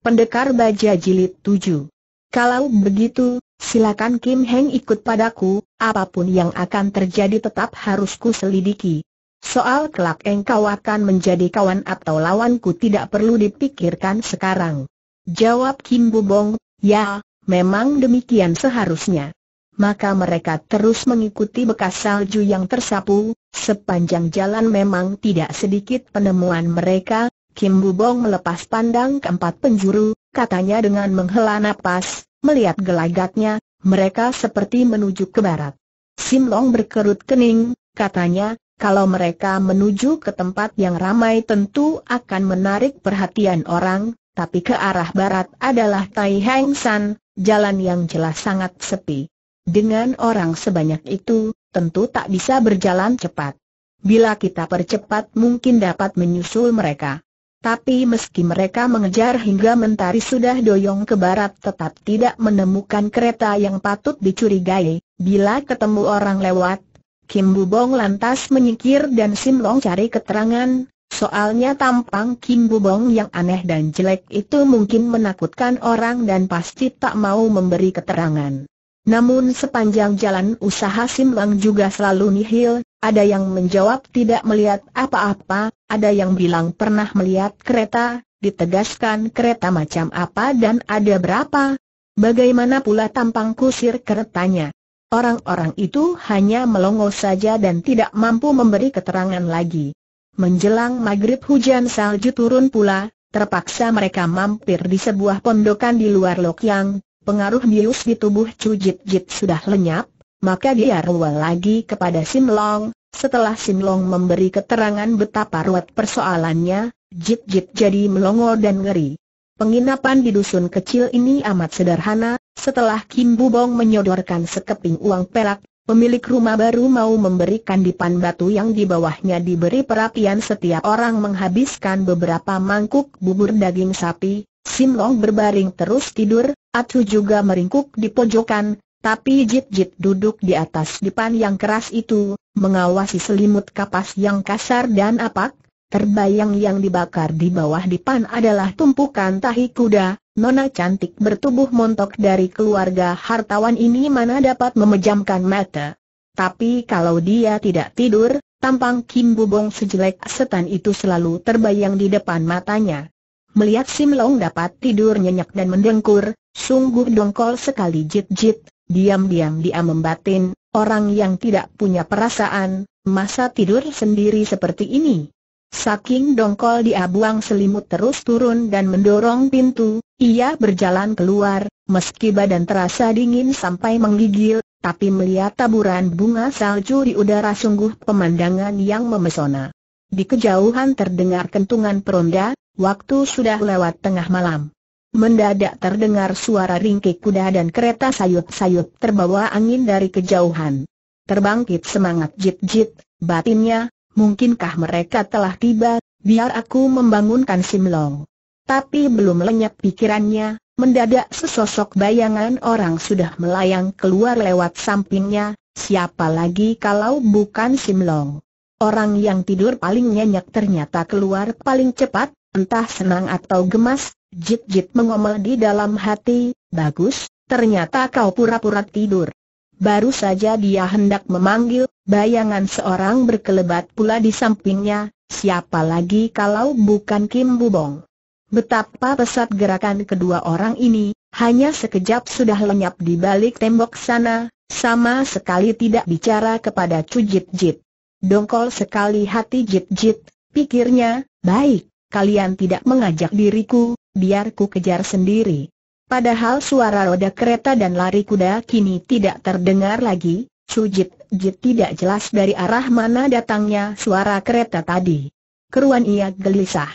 Pendekar Baja Jilid 7 Kalau begitu, silakan Kim Heng ikut padaku, apapun yang akan terjadi tetap harus ku selidiki. Soal kelak engkau akan menjadi kawan atau lawanku tidak perlu dipikirkan sekarang. Jawab Kim Bubong, ya, memang demikian seharusnya. Maka mereka terus mengikuti bekas salju yang tersapu, sepanjang jalan memang tidak sedikit penemuan mereka, Kim Bubong melepas pandang keempat penjuru, katanya dengan menghela nafas. melihat gelagatnya, mereka seperti menuju ke barat. Sim Long berkerut kening, katanya, kalau mereka menuju ke tempat yang ramai tentu akan menarik perhatian orang, tapi ke arah barat adalah Tai Heng San, jalan yang jelas sangat sepi. Dengan orang sebanyak itu, tentu tak bisa berjalan cepat. Bila kita percepat mungkin dapat menyusul mereka. Tapi meski mereka mengejar hingga mentari sudah doyong ke barat tetap tidak menemukan kereta yang patut dicurigai, bila ketemu orang lewat, Kim Bubong lantas menyikir dan Sim Long cari keterangan, soalnya tampang Kim Bubong yang aneh dan jelek itu mungkin menakutkan orang dan pasti tak mau memberi keterangan. Namun sepanjang jalan usaha Sim Long juga selalu nihil, ada yang menjawab tidak melihat apa-apa, ada yang bilang pernah melihat kereta, ditegaskan kereta macam apa dan ada berapa. Bagaimana pula tampang kusir keretanya? Orang-orang itu hanya melongo saja dan tidak mampu memberi keterangan lagi. Menjelang maghrib hujan salju turun pula, terpaksa mereka mampir di sebuah pondokan di luar Lokyang, pengaruh bius di tubuh Cu Jit Jit sudah lenyap, maka dia rewel lagi kepada Sim Long, setelah Sinlong memberi keterangan betapa ruwet persoalannya, Jit-Jit jadi melongo dan ngeri. Penginapan di dusun kecil ini amat sederhana, setelah Kim Bubong menyodorkan sekeping uang perak, pemilik rumah baru mau memberikan dipan batu yang di bawahnya diberi perapian setiap orang menghabiskan beberapa mangkuk bubur daging sapi, Simlong berbaring terus tidur, Atu juga meringkuk di pojokan, tapi Jit-Jit duduk di atas dipan yang keras itu, mengawasi selimut kapas yang kasar dan apak, terbayang yang dibakar di bawah dipan adalah tumpukan tahi kuda, nona cantik bertubuh montok dari keluarga hartawan ini mana dapat memejamkan mata. Tapi kalau dia tidak tidur, tampang Kim Bubong sejelek setan itu selalu terbayang di depan matanya. Melihat Sim Long dapat tidur nyenyak dan mendengkur, sungguh dongkol sekali Jit-Jit, Diam-diam dia membatin, orang yang tidak punya perasaan, masa tidur sendiri seperti ini. Saking dongkol dia buang selimut terus turun dan mendorong pintu, ia berjalan keluar, meski badan terasa dingin sampai menggigil, tapi melihat taburan bunga salju di udara sungguh pemandangan yang memesona. Di kejauhan terdengar kentungan peronda, waktu sudah lewat tengah malam. Mendadak terdengar suara ringkik kuda dan kereta sayut-sayut terbawa angin dari kejauhan. Terbangkit semangat jit-jit, batinnya, mungkinkah mereka telah tiba, biar aku membangunkan Simlong. Tapi belum lenyap pikirannya, mendadak sesosok bayangan orang sudah melayang keluar lewat sampingnya, siapa lagi kalau bukan Simlong. Orang yang tidur paling nyenyak ternyata keluar paling cepat, entah senang atau gemas, Jit-jit mengomel di dalam hati, bagus, ternyata kau pura-pura tidur. Baru saja dia hendak memanggil, bayangan seorang berkelebat pula di sampingnya, siapa lagi kalau bukan Kim Bubong. Betapa pesat gerakan kedua orang ini, hanya sekejap sudah lenyap di balik tembok sana, sama sekali tidak bicara kepada Cu Jit Jit. Dongkol sekali hati Jit Jit, pikirnya, baik, kalian tidak mengajak diriku, biar ku kejar sendiri. Padahal suara roda kereta dan lari kuda kini tidak terdengar lagi, Sujit Jit tidak jelas dari arah mana datangnya suara kereta tadi. Keruan ia gelisah.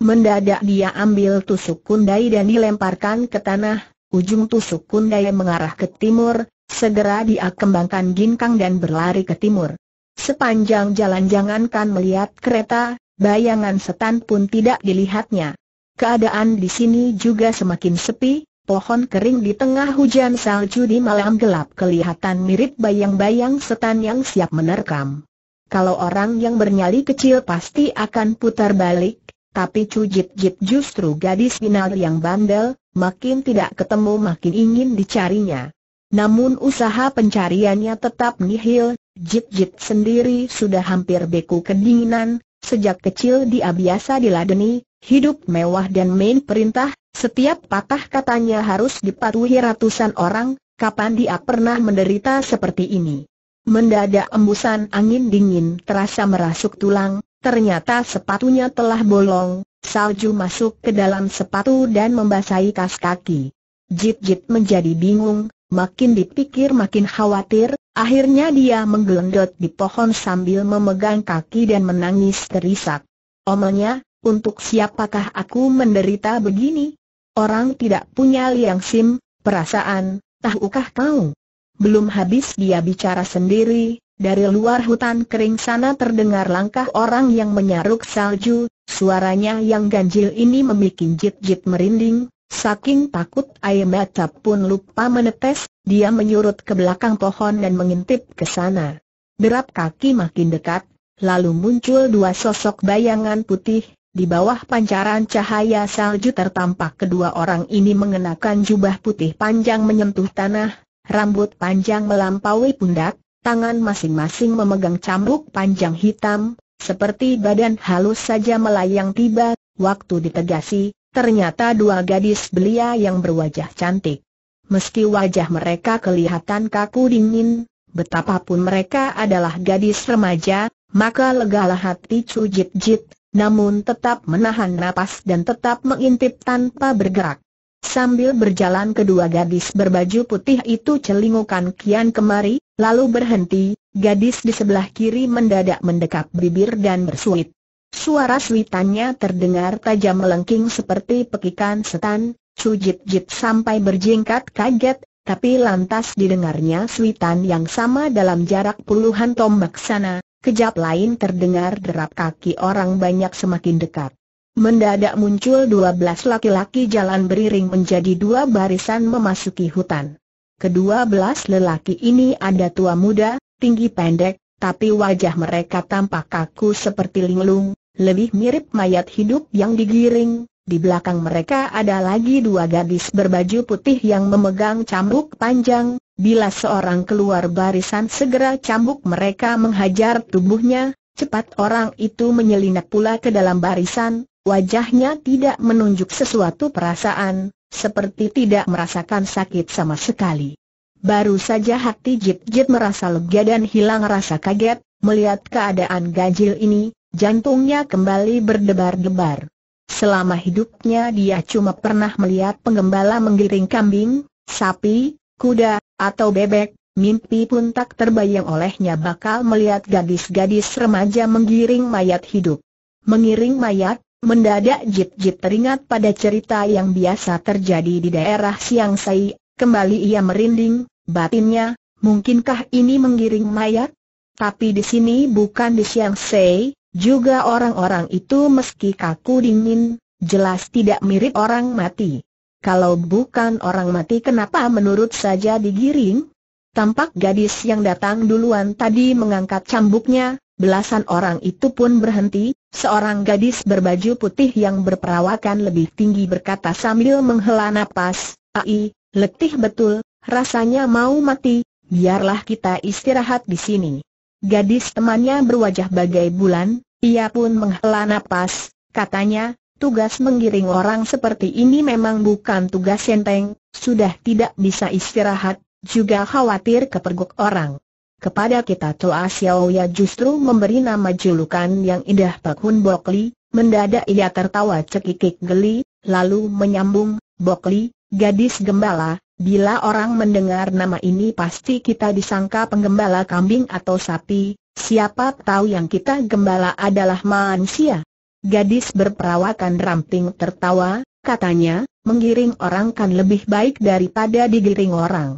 Mendadak dia ambil tusuk kundai dan dilemparkan ke tanah, ujung tusuk kundai mengarah ke timur, segera dia kembangkan ginkang dan berlari ke timur. Sepanjang jalan jangankan melihat kereta, bayangan setan pun tidak dilihatnya. Keadaan di sini juga semakin sepi, pohon kering di tengah hujan salju di malam gelap kelihatan mirip bayang-bayang setan yang siap menerkam. Kalau orang yang bernyali kecil pasti akan putar balik, tapi Cujit Jit justru gadis binal yang bandel, makin tidak ketemu makin ingin dicarinya. Namun usaha pencariannya tetap nihil, Jit Jit sendiri sudah hampir beku kedinginan, sejak kecil dia biasa diladeni, Hidup mewah dan main perintah, setiap patah katanya harus dipatuhi ratusan orang, kapan dia pernah menderita seperti ini. Mendadak embusan angin dingin terasa merasuk tulang, ternyata sepatunya telah bolong, salju masuk ke dalam sepatu dan membasahi kas kaki. Jit-jit menjadi bingung, makin dipikir makin khawatir, akhirnya dia menggelendot di pohon sambil memegang kaki dan menangis terisak. Omelnya, untuk siapakah aku menderita begini? Orang tidak punya liang sim, perasaan, tahukah kau? Belum habis dia bicara sendiri, dari luar hutan kering sana terdengar langkah orang yang menyaruk salju, suaranya yang ganjil ini memikin jit-jit merinding, Saking takut air mata pun lupa menetes, dia menyurut ke belakang pohon dan mengintip ke sana. Derap kaki makin dekat, lalu muncul dua sosok bayangan putih, di bawah pancaran cahaya salju tertampak kedua orang ini mengenakan jubah putih panjang menyentuh tanah, rambut panjang melampaui pundak, tangan masing-masing memegang cambuk panjang hitam, seperti badan halus saja melayang tiba, waktu ditegasi, ternyata dua gadis belia yang berwajah cantik. Meski wajah mereka kelihatan kaku dingin, betapapun mereka adalah gadis remaja, maka legalah hati cujit Jit, namun tetap menahan napas dan tetap mengintip tanpa bergerak. Sambil berjalan kedua gadis berbaju putih itu celingukan kian kemari, lalu berhenti, gadis di sebelah kiri mendadak mendekap bibir dan bersuit. Suara suitannya terdengar tajam melengking seperti pekikan setan, sujit-jit sampai berjingkat kaget, tapi lantas didengarnya suitan yang sama dalam jarak puluhan tombak sana, Kejap lain terdengar derap kaki orang banyak semakin dekat. Mendadak muncul dua belas laki-laki jalan beriring menjadi dua barisan memasuki hutan. Kedua belas lelaki ini ada tua muda, tinggi pendek, tapi wajah mereka tampak kaku seperti linglung, lebih mirip mayat hidup yang digiring. Di belakang mereka ada lagi dua gadis berbaju putih yang memegang cambuk panjang, Bila seorang keluar barisan segera cambuk mereka menghajar tubuhnya, cepat orang itu menyelinap pula ke dalam barisan, wajahnya tidak menunjuk sesuatu perasaan, seperti tidak merasakan sakit sama sekali. Baru saja hati Jit-Jit merasa lega dan hilang rasa kaget, melihat keadaan ganjil ini, jantungnya kembali berdebar-debar. Selama hidupnya dia cuma pernah melihat penggembala menggiring kambing, sapi, kuda, atau bebek, mimpi pun tak terbayang olehnya bakal melihat gadis-gadis remaja menggiring mayat hidup. Mengiring mayat, mendadak Jit-Jit teringat pada cerita yang biasa terjadi di daerah Siang Sai, kembali ia merinding, batinnya, mungkinkah ini menggiring mayat? Tapi di sini bukan di Siang Sei, juga orang-orang itu meski kaku dingin, jelas tidak mirip orang mati. Kalau bukan orang mati kenapa menurut saja digiring? Tampak gadis yang datang duluan tadi mengangkat cambuknya, belasan orang itu pun berhenti, seorang gadis berbaju putih yang berperawakan lebih tinggi berkata sambil menghela napas, Ai, letih betul, rasanya mau mati, biarlah kita istirahat di sini. Gadis temannya berwajah bagai bulan, ia pun menghela napas, katanya, Tugas menggiring orang seperti ini memang bukan tugas senteng, sudah tidak bisa istirahat, juga khawatir kepergok orang. Kepada kita Toa Xiaoya justru memberi nama julukan yang indah Pak Hun Bok mendadak ia tertawa cekikik geli, lalu menyambung, bokli, gadis gembala, bila orang mendengar nama ini pasti kita disangka penggembala kambing atau sapi, siapa tahu yang kita gembala adalah manusia. Gadis berperawakan ramping tertawa, katanya, menggiring orang kan lebih baik daripada digiring orang.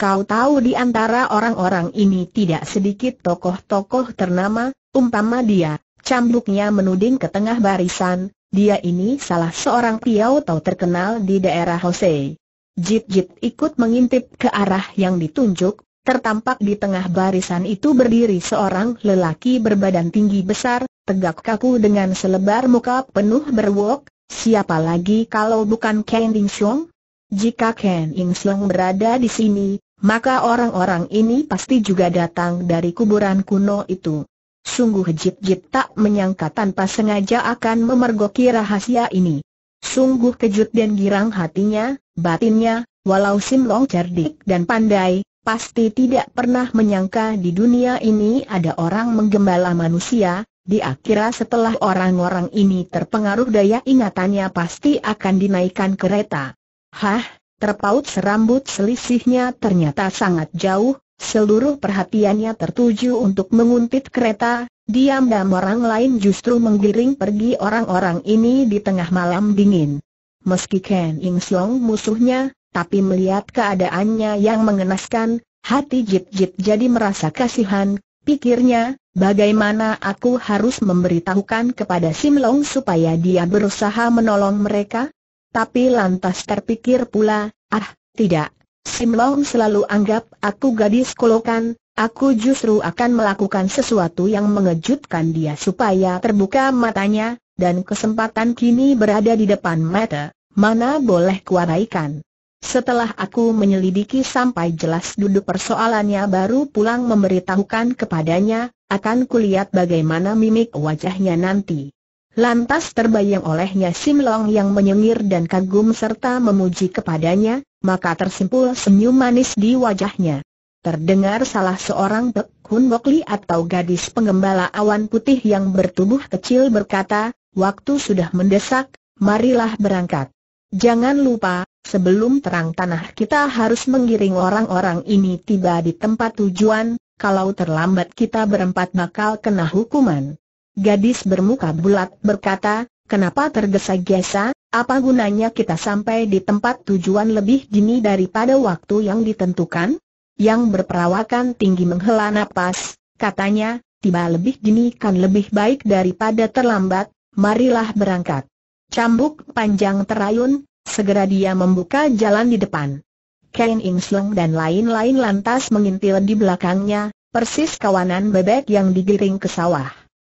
Kau tahu di antara orang-orang ini tidak sedikit tokoh-tokoh ternama, umpama dia, cambuknya menuding ke tengah barisan, dia ini salah seorang piauto terkenal di daerah Hosei. Jit-jit ikut mengintip ke arah yang ditunjuk, tertampak di tengah barisan itu berdiri seorang lelaki berbadan tinggi besar, tegak kaku dengan selebar muka penuh berwok, siapa lagi kalau bukan Ken Ding Xiong? Jika Ken Ding Xiong berada di sini, maka orang-orang ini pasti juga datang dari kuburan kuno itu. Sungguh Jip-Jip tak menyangka tanpa sengaja akan memergoki rahasia ini. Sungguh kejut dan girang hatinya, batinnya, walau Sim Long cerdik dan pandai, pasti tidak pernah menyangka di dunia ini ada orang menggembala manusia, Di akhirat setelah orang-orang ini terpengaruh daya ingatannya pasti akan dinaikkan kereta. Hah, terpaut serambut selisihnya ternyata sangat jauh, seluruh perhatiannya tertuju untuk menguntit kereta, diam-diam orang lain justru menggiring pergi orang-orang ini di tengah malam dingin. Meski Ken Ing Siong musuhnya, tapi melihat keadaannya yang mengenaskan, hati Jip Jip jadi merasa kasihan, pikirnya, bagaimana aku harus memberitahukan kepada Sim Long supaya dia berusaha menolong mereka? Tapi lantas terpikir pula, ah, tidak, Sim Long selalu anggap aku gadis kolokan, Aku justru akan melakukan sesuatu yang mengejutkan dia supaya terbuka matanya, dan kesempatan kini berada di depan mata, mana boleh kuaraikan. Setelah aku menyelidiki sampai jelas duduk persoalannya baru pulang memberitahukan kepadanya, akan kulihat bagaimana mimik wajahnya nanti. Lantas terbayang olehnya Sim Long yang menyengir dan kagum serta memuji kepadanya, maka tersimpul senyum manis di wajahnya. Terdengar salah seorang Pek Kun Bok Li atau gadis pengembala awan putih yang bertubuh kecil berkata, waktu sudah mendesak, marilah berangkat. Jangan lupa, Sebelum terang tanah kita harus menggiring orang-orang ini tiba di tempat tujuan, kalau terlambat kita berempat bakal kena hukuman. Gadis bermuka bulat berkata, kenapa tergesa-gesa, apa gunanya kita sampai di tempat tujuan lebih dini daripada waktu yang ditentukan? Yang berperawakan tinggi menghela napas, katanya, tiba lebih dini kan lebih baik daripada terlambat, marilah berangkat. Cambuk panjang terayun, Segera dia membuka jalan di depan. Ken Ing dan lain-lain lantas mengintil di belakangnya, persis kawanan bebek yang digiring ke sawah.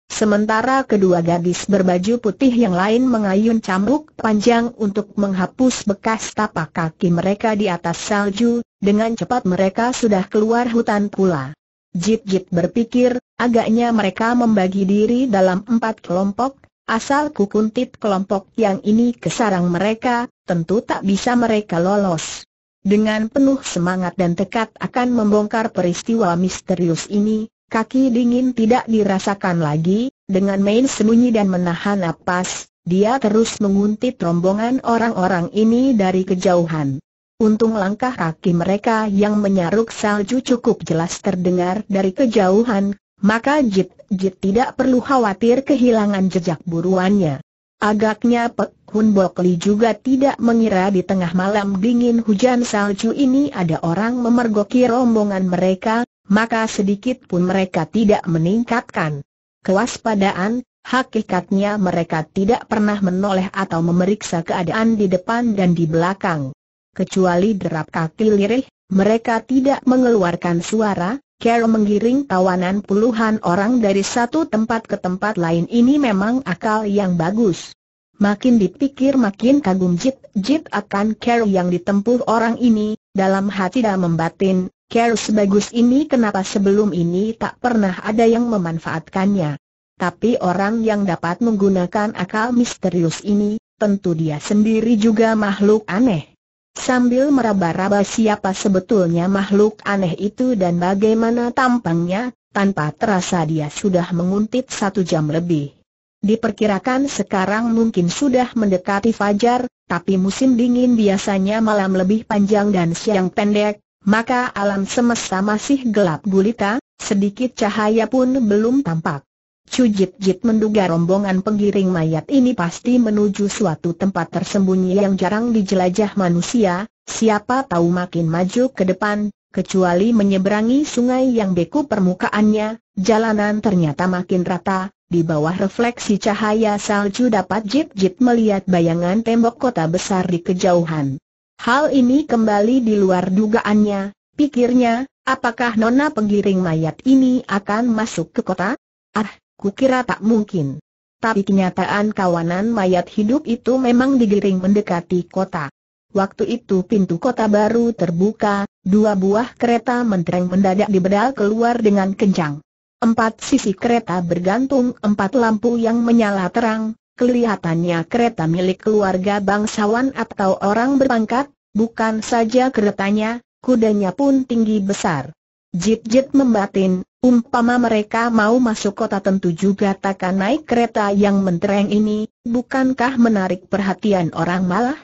Sementara kedua gadis berbaju putih yang lain mengayun cambuk panjang untuk menghapus bekas tapak kaki mereka di atas salju, dengan cepat mereka sudah keluar hutan pula. Jit-jit berpikir, agaknya mereka membagi diri dalam empat kelompok, Asal kukuntit kelompok yang ini ke sarang mereka, tentu tak bisa mereka lolos. Dengan penuh semangat dan tekad akan membongkar peristiwa misterius ini, kaki dingin tidak dirasakan lagi, dengan main sembunyi dan menahan napas, dia terus menguntit rombongan orang-orang ini dari kejauhan. Untung langkah kaki mereka yang menyaruk salju cukup jelas terdengar dari kejauhan, maka jip. Jit tidak perlu khawatir kehilangan jejak buruannya. Agaknya Pek Hun Bok juga tidak mengira di tengah malam dingin hujan salju ini ada orang memergoki rombongan mereka, maka sedikit pun mereka tidak meningkatkan kewaspadaan, hakikatnya mereka tidak pernah menoleh atau memeriksa keadaan di depan dan di belakang. Kecuali derap kaki lirih, mereka tidak mengeluarkan suara, Carol menggiring tawanan puluhan orang dari satu tempat ke tempat lain ini memang akal yang bagus. Makin dipikir makin kagum Jit Jit akan Carol yang ditempuh orang ini, dalam hati dan membatin, Carol sebagus ini kenapa sebelum ini tak pernah ada yang memanfaatkannya. Tapi orang yang dapat menggunakan akal misterius ini, tentu dia sendiri juga makhluk aneh sambil meraba-raba siapa sebetulnya makhluk aneh itu dan bagaimana tampangnya, tanpa terasa dia sudah menguntit satu jam lebih. Diperkirakan sekarang mungkin sudah mendekati fajar, tapi musim dingin biasanya malam lebih panjang dan siang pendek, maka alam semesta masih gelap gulita, sedikit cahaya pun belum tampak. Jit jip menduga rombongan penggiring mayat ini pasti menuju suatu tempat tersembunyi yang jarang dijelajah manusia, siapa tahu makin maju ke depan, kecuali menyeberangi sungai yang beku permukaannya, jalanan ternyata makin rata, di bawah refleksi cahaya salju dapat Jit-Jit melihat bayangan tembok kota besar di kejauhan. Hal ini kembali di luar dugaannya, pikirnya, apakah nona penggiring mayat ini akan masuk ke kota? Ah, Kukira tak mungkin. Tapi kenyataan kawanan mayat hidup itu memang digiring mendekati kota. Waktu itu pintu kota baru terbuka, dua buah kereta mentereng mendadak dibedal keluar dengan kencang. Empat sisi kereta bergantung empat lampu yang menyala terang, kelihatannya kereta milik keluarga bangsawan atau orang berpangkat, bukan saja keretanya, kudanya pun tinggi besar. Jit-jit membatin, umpama mereka mau masuk kota tentu juga takkan naik kereta yang mentereng ini, bukankah menarik perhatian orang malah?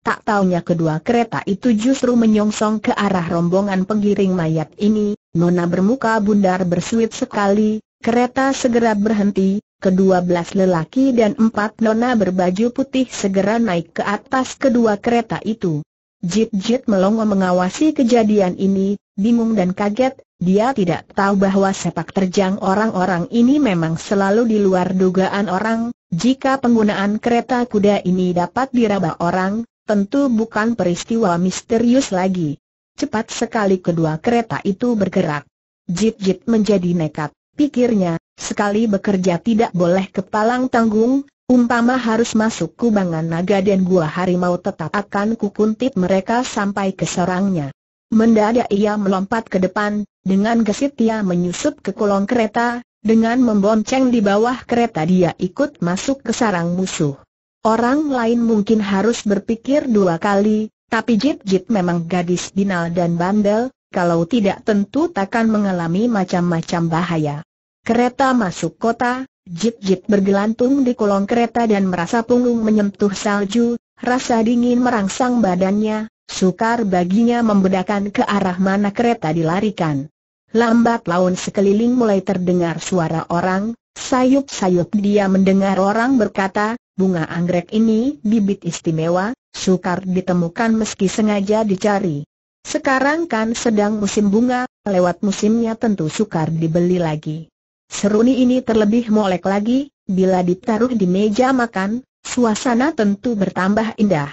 Tak taunya kedua kereta itu justru menyongsong ke arah rombongan penggiring mayat ini, Nona bermuka bundar bersuit sekali, kereta segera berhenti, kedua belas lelaki dan empat nona berbaju putih segera naik ke atas kedua kereta itu. Jit-jit melongo mengawasi kejadian ini, bingung dan kaget, dia tidak tahu bahwa sepak terjang orang-orang ini memang selalu di luar dugaan orang, jika penggunaan kereta kuda ini dapat diraba orang, tentu bukan peristiwa misterius lagi. Cepat sekali kedua kereta itu bergerak. Jit-jit menjadi nekat, pikirnya, sekali bekerja tidak boleh kepalang tanggung, Umpama harus masuk kubangan naga dan gua harimau tetap akan kukuntit mereka sampai ke sarangnya. Mendadak ia melompat ke depan, dengan gesit ia menyusup ke kolong kereta, dengan membonceng di bawah kereta dia ikut masuk ke sarang musuh. Orang lain mungkin harus berpikir dua kali, tapi Jit Jit memang gadis binal dan bandel, kalau tidak tentu takkan mengalami macam-macam bahaya. Kereta masuk kota, Jip-jip bergelantung di kolong kereta dan merasa punggung menyentuh salju, rasa dingin merangsang badannya, sukar baginya membedakan ke arah mana kereta dilarikan. Lambat laun sekeliling mulai terdengar suara orang, sayup-sayup dia mendengar orang berkata, bunga anggrek ini bibit istimewa, sukar ditemukan meski sengaja dicari. Sekarang kan sedang musim bunga, lewat musimnya tentu sukar dibeli lagi. Seruni ini terlebih molek lagi, bila ditaruh di meja makan, suasana tentu bertambah indah.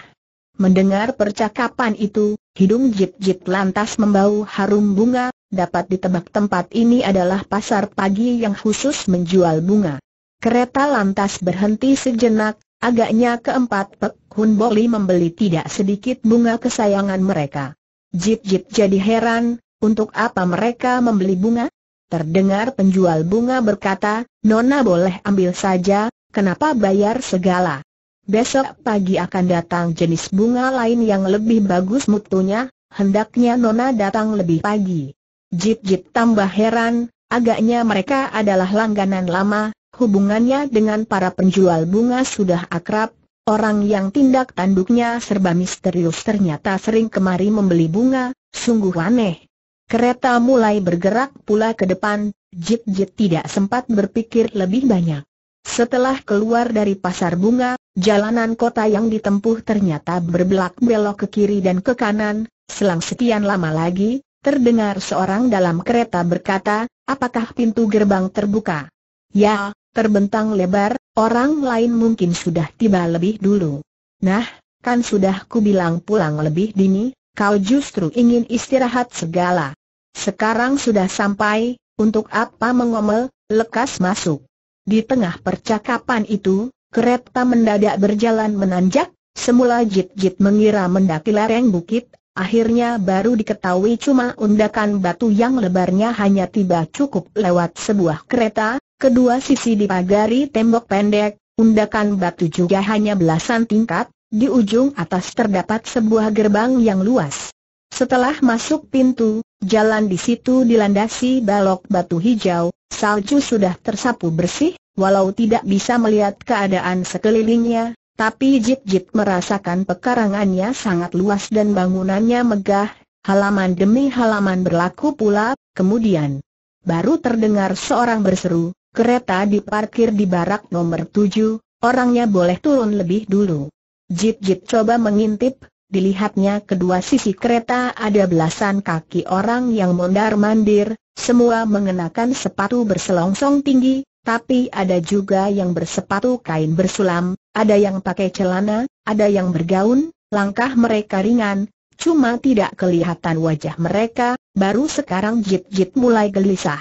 Mendengar percakapan itu, hidung Jip Jip lantas membau harum bunga, dapat ditebak tempat ini adalah pasar pagi yang khusus menjual bunga. Kereta lantas berhenti sejenak, agaknya keempat Pek Hun Boli membeli tidak sedikit bunga kesayangan mereka. Jip Jip jadi heran, untuk apa mereka membeli bunga? Terdengar penjual bunga berkata, Nona boleh ambil saja, kenapa bayar segala? Besok pagi akan datang jenis bunga lain yang lebih bagus mutunya, hendaknya Nona datang lebih pagi. Jip-jip tambah heran, agaknya mereka adalah langganan lama, hubungannya dengan para penjual bunga sudah akrab, orang yang tindak tanduknya serba misterius ternyata sering kemari membeli bunga, sungguh aneh. Kereta mulai bergerak pula ke depan, Jip-Jip tidak sempat berpikir lebih banyak. Setelah keluar dari pasar bunga, jalanan kota yang ditempuh ternyata berbelak-belok ke kiri dan ke kanan, selang sekian lama lagi, terdengar seorang dalam kereta berkata, apakah pintu gerbang terbuka? Ya, terbentang lebar, orang lain mungkin sudah tiba lebih dulu. Nah, kan sudah ku bilang pulang lebih dini, kau justru ingin istirahat segala. Sekarang sudah sampai, untuk apa mengomel, lekas masuk. Di tengah percakapan itu, kereta mendadak berjalan menanjak, semula Jit-Jit mengira mendaki lereng bukit, akhirnya baru diketahui cuma undakan batu yang lebarnya hanya tiba cukup lewat sebuah kereta, kedua sisi dipagari tembok pendek, undakan batu juga hanya belasan tingkat, di ujung atas terdapat sebuah gerbang yang luas. Setelah masuk pintu, Jalan di situ dilandasi balok batu hijau, salju sudah tersapu bersih, walau tidak bisa melihat keadaan sekelilingnya, tapi Jip-Jip merasakan pekarangannya sangat luas dan bangunannya megah, halaman demi halaman berlaku pula, kemudian baru terdengar seorang berseru, kereta diparkir di barak nomor tujuh. orangnya boleh turun lebih dulu. Jip-Jip coba mengintip, dilihatnya kedua sisi kereta ada belasan kaki orang yang mondar-mandir, semua mengenakan sepatu berselongsong tinggi, tapi ada juga yang bersepatu kain bersulam, ada yang pakai celana, ada yang bergaun, langkah mereka ringan, cuma tidak kelihatan wajah mereka, baru sekarang Jit-Jit mulai gelisah.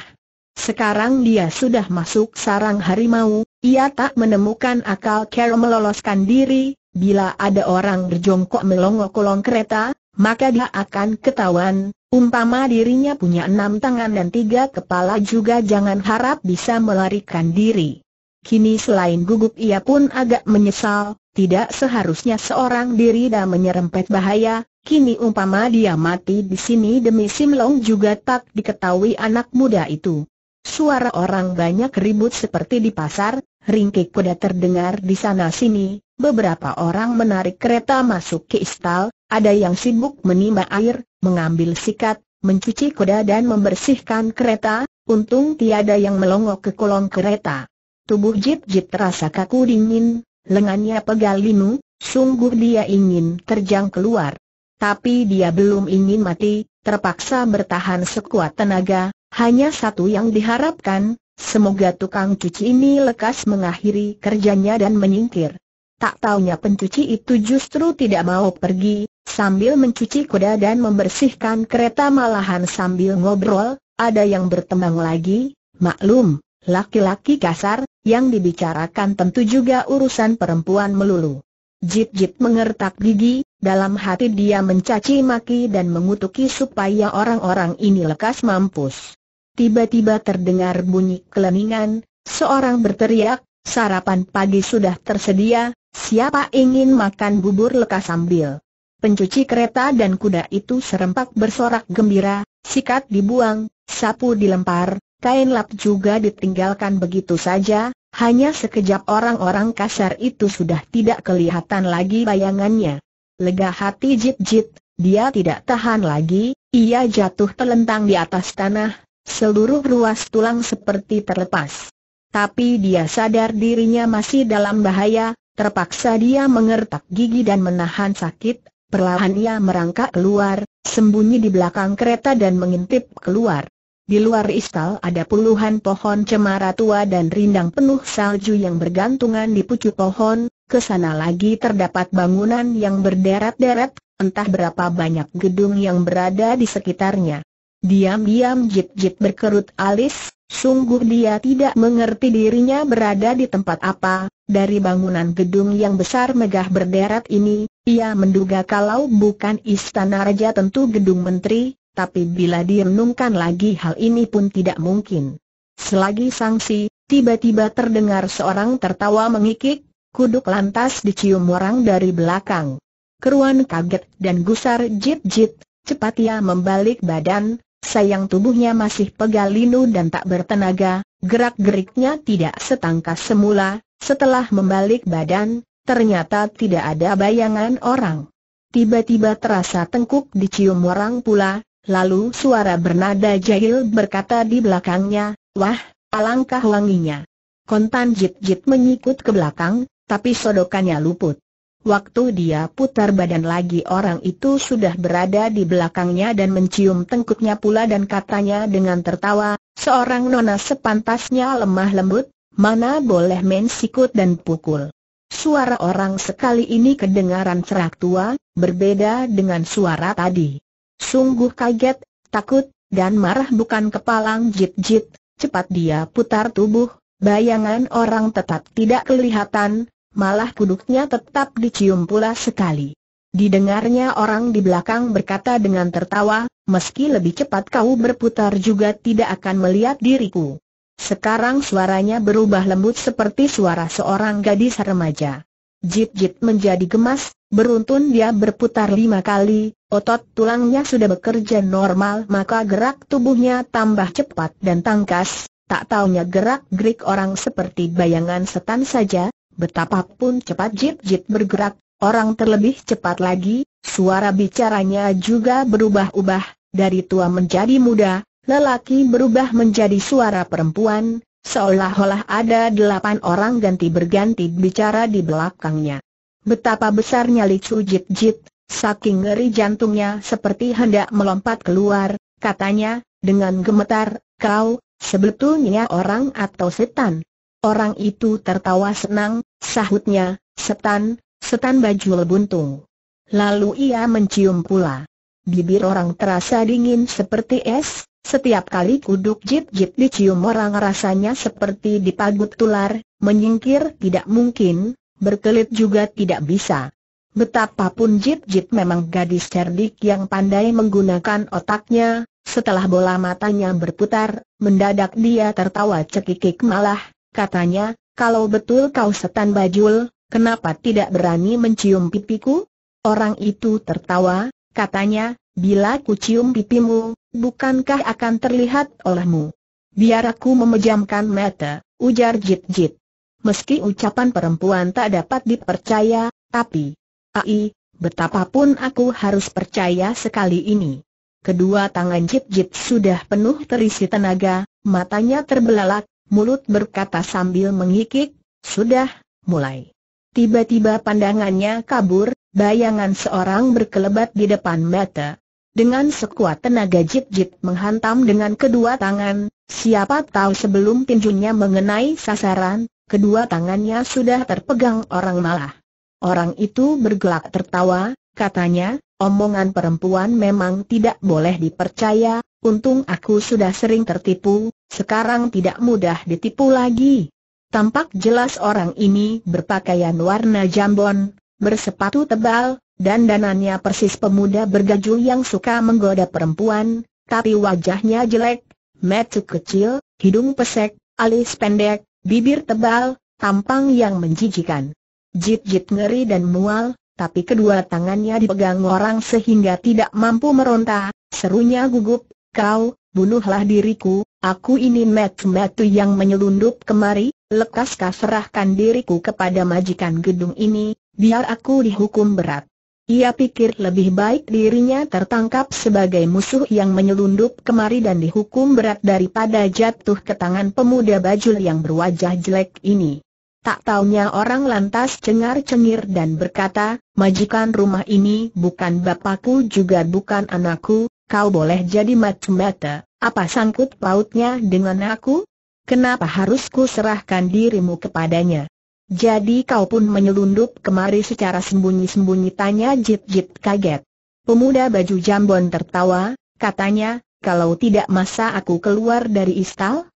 Sekarang dia sudah masuk sarang harimau, ia tak menemukan akal cara meloloskan diri, Bila ada orang berjongkok melongo kolong kereta, maka dia akan ketahuan, umpama dirinya punya enam tangan dan tiga kepala juga jangan harap bisa melarikan diri. Kini selain gugup ia pun agak menyesal, tidak seharusnya seorang diri dan menyerempet bahaya, kini umpama dia mati di sini demi Simlong juga tak diketahui anak muda itu. Suara orang banyak ribut seperti di pasar, ringkik kuda terdengar di sana-sini, beberapa orang menarik kereta masuk ke istal, ada yang sibuk menimba air, mengambil sikat, mencuci kuda dan membersihkan kereta, untung tiada yang melongok ke kolong kereta. Tubuh Jip-Jip terasa kaku dingin, lengannya pegal linu, sungguh dia ingin terjang keluar. Tapi dia belum ingin mati, terpaksa bertahan sekuat tenaga, hanya satu yang diharapkan, Semoga tukang cuci ini lekas mengakhiri kerjanya dan menyingkir. Tak taunya pencuci itu justru tidak mau pergi, sambil mencuci kuda dan membersihkan kereta malahan sambil ngobrol, ada yang bertemang lagi, maklum, laki-laki kasar, yang dibicarakan tentu juga urusan perempuan melulu. Jit-jit mengertak gigi, dalam hati dia mencaci maki dan mengutuki supaya orang-orang ini lekas mampus tiba-tiba terdengar bunyi keleningan, seorang berteriak, sarapan pagi sudah tersedia, siapa ingin makan bubur lekas sambil. Pencuci kereta dan kuda itu serempak bersorak gembira, sikat dibuang, sapu dilempar, kain lap juga ditinggalkan begitu saja, hanya sekejap orang-orang kasar itu sudah tidak kelihatan lagi bayangannya. Lega hati jit-jit, dia tidak tahan lagi, ia jatuh telentang di atas tanah, seluruh ruas tulang seperti terlepas. Tapi dia sadar dirinya masih dalam bahaya, terpaksa dia mengertak gigi dan menahan sakit, perlahan ia merangkak keluar, sembunyi di belakang kereta dan mengintip keluar. Di luar istal ada puluhan pohon cemara tua dan rindang penuh salju yang bergantungan di pucuk pohon, ke sana lagi terdapat bangunan yang berderet-deret, entah berapa banyak gedung yang berada di sekitarnya. Diam-diam Jip-Jip berkerut alis, sungguh dia tidak mengerti dirinya berada di tempat apa, dari bangunan gedung yang besar megah berderet ini, ia menduga kalau bukan istana raja tentu gedung menteri, tapi bila direnungkan lagi hal ini pun tidak mungkin. Selagi sangsi, tiba-tiba terdengar seorang tertawa mengikik, kuduk lantas dicium orang dari belakang. Keruan kaget dan gusar Jip-Jip, cepat ia membalik badan, Sayang tubuhnya masih pegal linu dan tak bertenaga, gerak-geriknya tidak setangkas semula, setelah membalik badan, ternyata tidak ada bayangan orang. Tiba-tiba terasa tengkuk dicium orang pula, lalu suara bernada jahil berkata di belakangnya, Wah, alangkah wanginya. Kontan jit-jit menyikut ke belakang, tapi sodokannya luput. Waktu dia putar badan lagi orang itu sudah berada di belakangnya dan mencium tengkuknya pula dan katanya dengan tertawa, seorang nona sepantasnya lemah lembut, mana boleh main sikut dan pukul. Suara orang sekali ini kedengaran cerak tua, berbeda dengan suara tadi. Sungguh kaget, takut, dan marah bukan kepalang jit-jit, cepat dia putar tubuh, bayangan orang tetap tidak kelihatan, malah kuduknya tetap dicium pula sekali. Didengarnya orang di belakang berkata dengan tertawa, meski lebih cepat kau berputar juga tidak akan melihat diriku. Sekarang suaranya berubah lembut seperti suara seorang gadis remaja. Jip-jip menjadi gemas, beruntun dia berputar lima kali, otot tulangnya sudah bekerja normal maka gerak tubuhnya tambah cepat dan tangkas, tak taunya gerak-gerik orang seperti bayangan setan saja, Betapapun cepat Jit-Jit bergerak, orang terlebih cepat lagi, suara bicaranya juga berubah-ubah, dari tua menjadi muda, lelaki berubah menjadi suara perempuan, seolah-olah ada delapan orang ganti berganti bicara di belakangnya. Betapa besarnya Licu Jit-Jit, saking ngeri jantungnya seperti hendak melompat keluar, katanya, dengan gemetar, kau, sebetulnya orang atau setan? Orang itu tertawa senang, sahutnya, setan, setan baju lebuntung. Lalu ia mencium pula. Bibir orang terasa dingin seperti es, setiap kali kuduk jip jip dicium orang rasanya seperti dipagut tular, menyingkir tidak mungkin, berkelit juga tidak bisa. Betapapun jip jip memang gadis cerdik yang pandai menggunakan otaknya, setelah bola matanya berputar, mendadak dia tertawa cekikik malah, katanya, kalau betul kau setan bajul, kenapa tidak berani mencium pipiku? Orang itu tertawa, katanya, bila ku cium pipimu, bukankah akan terlihat olehmu? Biar aku memejamkan mata, ujar Jit Jit. Meski ucapan perempuan tak dapat dipercaya, tapi, ai, betapapun aku harus percaya sekali ini. Kedua tangan Jit Jit sudah penuh terisi tenaga, matanya terbelalak, mulut berkata sambil menghikik, sudah, mulai. Tiba-tiba pandangannya kabur, bayangan seorang berkelebat di depan mata. Dengan sekuat tenaga jip-jip menghantam dengan kedua tangan, siapa tahu sebelum tinjunya mengenai sasaran, kedua tangannya sudah terpegang orang malah. Orang itu bergelak tertawa, katanya, omongan perempuan memang tidak boleh dipercaya, Untung aku sudah sering tertipu, sekarang tidak mudah ditipu lagi. Tampak jelas orang ini berpakaian warna jambon, bersepatu tebal, dan danannya persis pemuda bergaju yang suka menggoda perempuan, tapi wajahnya jelek, mata kecil, hidung pesek, alis pendek, bibir tebal, tampang yang menjijikan. Jit-jit ngeri dan mual, tapi kedua tangannya dipegang orang sehingga tidak mampu meronta, serunya gugup, kau, bunuhlah diriku, aku ini metu-metu yang menyelundup kemari, lekas serahkan diriku kepada majikan gedung ini, biar aku dihukum berat. Ia pikir lebih baik dirinya tertangkap sebagai musuh yang menyelundup kemari dan dihukum berat daripada jatuh ke tangan pemuda bajul yang berwajah jelek ini. Tak taunya orang lantas cengar-cengir dan berkata, majikan rumah ini bukan bapakku juga bukan anakku, kau boleh jadi macam mata apa sangkut pautnya dengan aku? Kenapa harus ku serahkan dirimu kepadanya? Jadi kau pun menyelundup kemari secara sembunyi-sembunyi tanya Jit-Jit kaget. Pemuda baju jambon tertawa, katanya, kalau tidak masa aku keluar dari istal?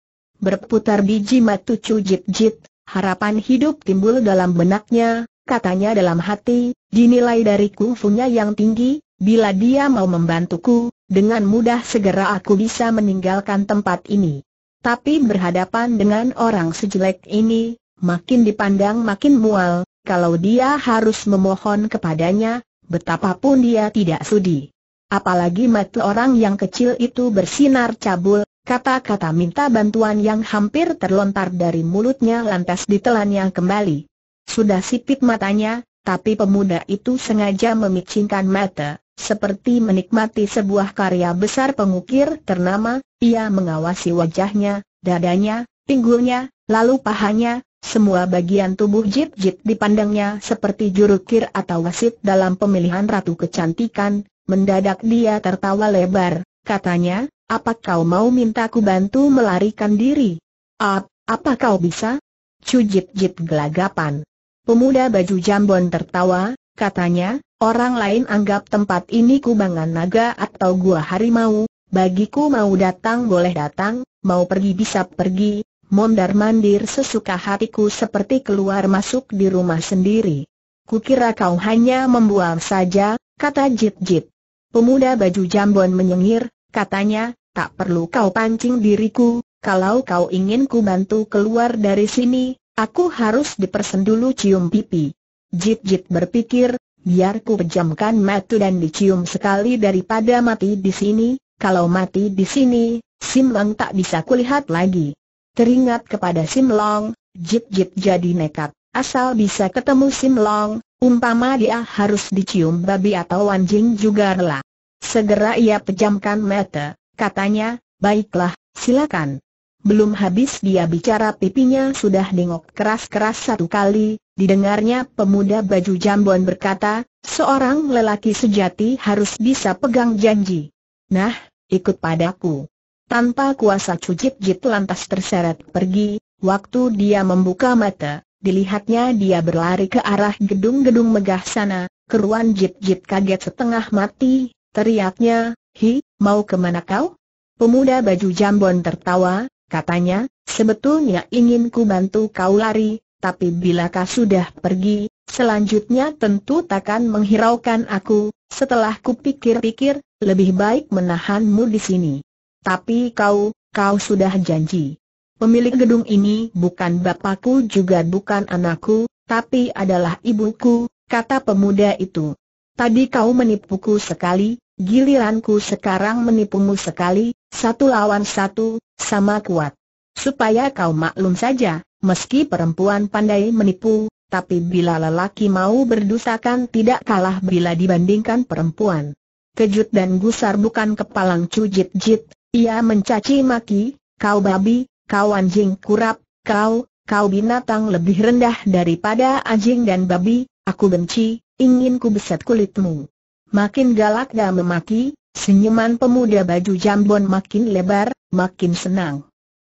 Berputar biji matu cu Jit-Jit, harapan hidup timbul dalam benaknya, katanya dalam hati, dinilai dari kungfunya yang tinggi, bila dia mau membantuku, dengan mudah segera aku bisa meninggalkan tempat ini. Tapi berhadapan dengan orang sejelek ini, makin dipandang makin mual, kalau dia harus memohon kepadanya, betapapun dia tidak sudi. Apalagi mata orang yang kecil itu bersinar cabul, kata-kata minta bantuan yang hampir terlontar dari mulutnya lantas ditelan yang kembali. Sudah sipit matanya, tapi pemuda itu sengaja memicingkan mata. Seperti menikmati sebuah karya besar pengukir ternama, ia mengawasi wajahnya, dadanya, pinggulnya, lalu pahanya, semua bagian tubuh Jit-Jit dipandangnya seperti jurukir atau wasit dalam pemilihan ratu kecantikan, mendadak dia tertawa lebar, katanya, apa kau mau mintaku bantu melarikan diri? Ap, apa kau bisa? Cu jit gelagapan. Pemuda baju jambon tertawa, katanya, Orang lain anggap tempat ini kubangan naga atau gua harimau, bagiku mau datang boleh datang, mau pergi bisa pergi, mondar-mandir sesuka hatiku seperti keluar masuk di rumah sendiri. Kukira kau hanya membuang saja, kata Jit Jit. Pemuda baju jambon menyengir, katanya, tak perlu kau pancing diriku, kalau kau ingin ku bantu keluar dari sini, aku harus dipersen dulu cium pipi. Jit Jit berpikir, biar ku pejamkan mata dan dicium sekali daripada mati di sini, kalau mati di sini, Sim Simlong tak bisa kulihat lagi. Teringat kepada Sim Simlong, Jip Jip jadi nekat, asal bisa ketemu Sim Simlong, umpama dia harus dicium babi atau anjing juga rela. Segera ia pejamkan mata, katanya, baiklah, silakan. Belum habis dia bicara pipinya sudah dengok keras-keras satu kali, Didengarnya pemuda baju jambon berkata, seorang lelaki sejati harus bisa pegang janji. Nah, ikut padaku. Tanpa kuasa Cujit Jit lantas terseret pergi, waktu dia membuka mata, dilihatnya dia berlari ke arah gedung-gedung megah sana, keruan Jit Jit kaget setengah mati, teriaknya, Hi, mau kemana kau? Pemuda baju jambon tertawa, katanya, sebetulnya ingin ku bantu kau lari, tapi bila kau sudah pergi, selanjutnya tentu takkan menghiraukan aku, setelah kupikir-pikir, lebih baik menahanmu di sini. Tapi kau, kau sudah janji. Pemilik gedung ini bukan bapakku juga bukan anakku, tapi adalah ibuku, kata pemuda itu. Tadi kau menipuku sekali, giliranku sekarang menipumu sekali, satu lawan satu, sama kuat. Supaya kau maklum saja, Meski perempuan pandai menipu, tapi bila lelaki mau berdustakan tidak kalah bila dibandingkan perempuan. Kejut dan gusar bukan kepalang cujit-jit, ia mencaci maki, kau babi, kau anjing kurap, kau, kau binatang lebih rendah daripada anjing dan babi, aku benci, ingin ku beset kulitmu. Makin galak dan memaki, senyuman pemuda baju jambon makin lebar, makin senang.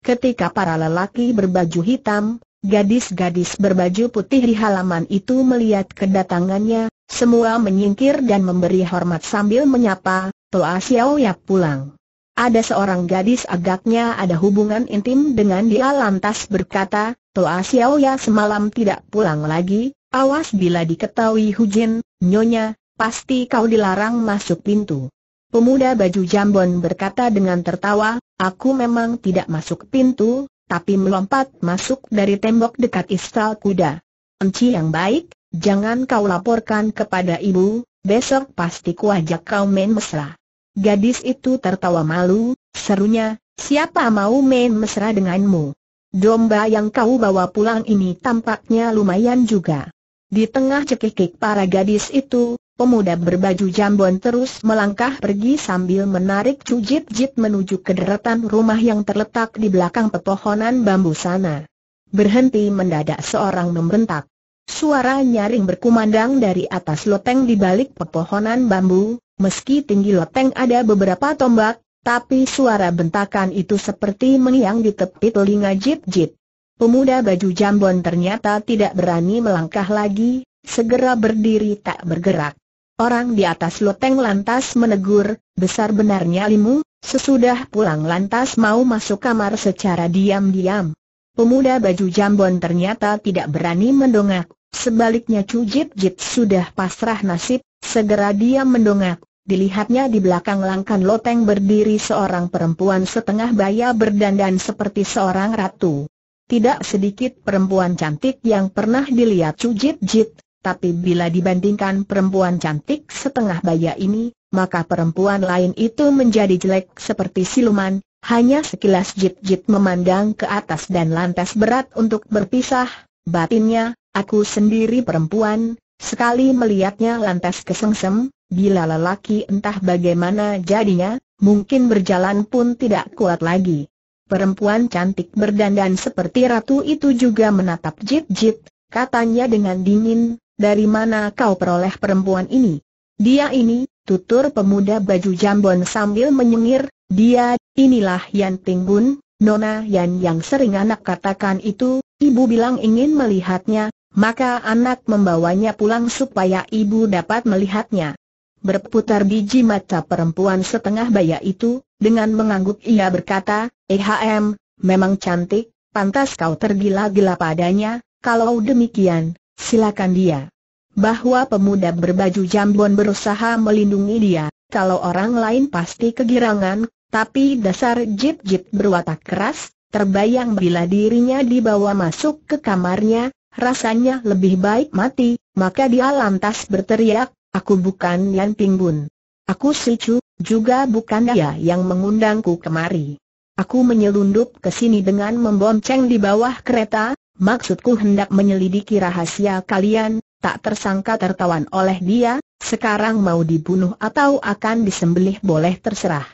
Ketika para lelaki berbaju hitam, gadis-gadis berbaju putih di halaman itu melihat kedatangannya, semua menyingkir dan memberi hormat sambil menyapa, Toa Xiao Yap pulang. Ada seorang gadis agaknya ada hubungan intim dengan dia lantas berkata, Toa Xiao Ya semalam tidak pulang lagi, awas bila diketahui Hujin, nyonya, pasti kau dilarang masuk pintu. Pemuda baju jambon berkata dengan tertawa, Aku memang tidak masuk pintu, tapi melompat masuk dari tembok dekat istal kuda. Enci yang baik, jangan kau laporkan kepada ibu, besok pasti ku ajak kau main mesra. Gadis itu tertawa malu, serunya, siapa mau main mesra denganmu? Domba yang kau bawa pulang ini tampaknya lumayan juga. Di tengah cekikik para gadis itu, Pemuda berbaju jambon terus melangkah pergi sambil menarik cujit-jit menuju ke deretan rumah yang terletak di belakang pepohonan bambu sana. Berhenti mendadak seorang membentak. Suara nyaring berkumandang dari atas loteng di balik pepohonan bambu, meski tinggi loteng ada beberapa tombak, tapi suara bentakan itu seperti mengiang di tepi telinga jit-jit. Pemuda baju jambon ternyata tidak berani melangkah lagi, segera berdiri tak bergerak. Orang di atas loteng lantas menegur, besar benarnya limu, sesudah pulang lantas mau masuk kamar secara diam-diam. Pemuda baju jambon ternyata tidak berani mendongak, sebaliknya cujit Jit sudah pasrah nasib, segera dia mendongak. Dilihatnya di belakang langkan loteng berdiri seorang perempuan setengah baya berdandan seperti seorang ratu. Tidak sedikit perempuan cantik yang pernah dilihat cujit Jit, tapi bila dibandingkan perempuan cantik setengah baya ini, maka perempuan lain itu menjadi jelek seperti siluman, hanya sekilas jit-jit memandang ke atas dan lantas berat untuk berpisah, batinnya, aku sendiri perempuan, sekali melihatnya lantas kesengsem, bila lelaki entah bagaimana jadinya, mungkin berjalan pun tidak kuat lagi. Perempuan cantik berdandan seperti ratu itu juga menatap jit-jit, katanya dengan dingin, dari mana kau peroleh perempuan ini? Dia ini, tutur pemuda baju jambon sambil menyengir, dia, inilah Yan Bun, Nona Yan yang sering anak katakan itu, ibu bilang ingin melihatnya, maka anak membawanya pulang supaya ibu dapat melihatnya. Berputar biji mata perempuan setengah baya itu, dengan mengangguk ia berkata, EHM, memang cantik, pantas kau tergila-gila padanya, kalau demikian, silakan dia. Bahwa pemuda berbaju jambon berusaha melindungi dia, kalau orang lain pasti kegirangan, tapi dasar jip-jip berwatak keras, terbayang bila dirinya dibawa masuk ke kamarnya, rasanya lebih baik mati, maka dia lantas berteriak, aku bukan Yan Pingbun. Aku Chu, juga bukan dia yang mengundangku kemari. Aku menyelundup ke sini dengan membonceng di bawah kereta, Maksudku hendak menyelidiki rahasia kalian, tak tersangka tertawan oleh dia, sekarang mau dibunuh atau akan disembelih boleh terserah.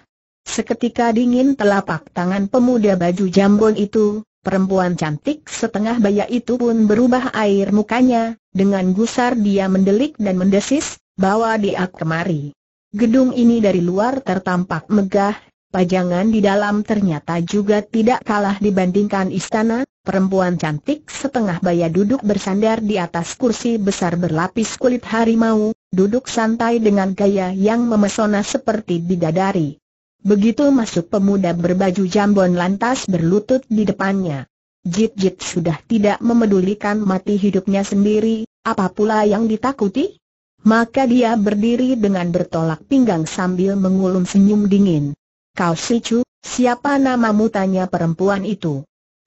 Seketika dingin telapak tangan pemuda baju jambon itu, perempuan cantik setengah baya itu pun berubah air mukanya, dengan gusar dia mendelik dan mendesis, bawa dia kemari. Gedung ini dari luar tertampak megah, pajangan di dalam ternyata juga tidak kalah dibandingkan istana, perempuan cantik setengah baya duduk bersandar di atas kursi besar berlapis kulit harimau, duduk santai dengan gaya yang memesona seperti bidadari. Begitu masuk pemuda berbaju jambon lantas berlutut di depannya. Jit-jit sudah tidak memedulikan mati hidupnya sendiri, apa pula yang ditakuti? Maka dia berdiri dengan bertolak pinggang sambil mengulum senyum dingin. Kau si Chu, siapa namamu tanya perempuan itu?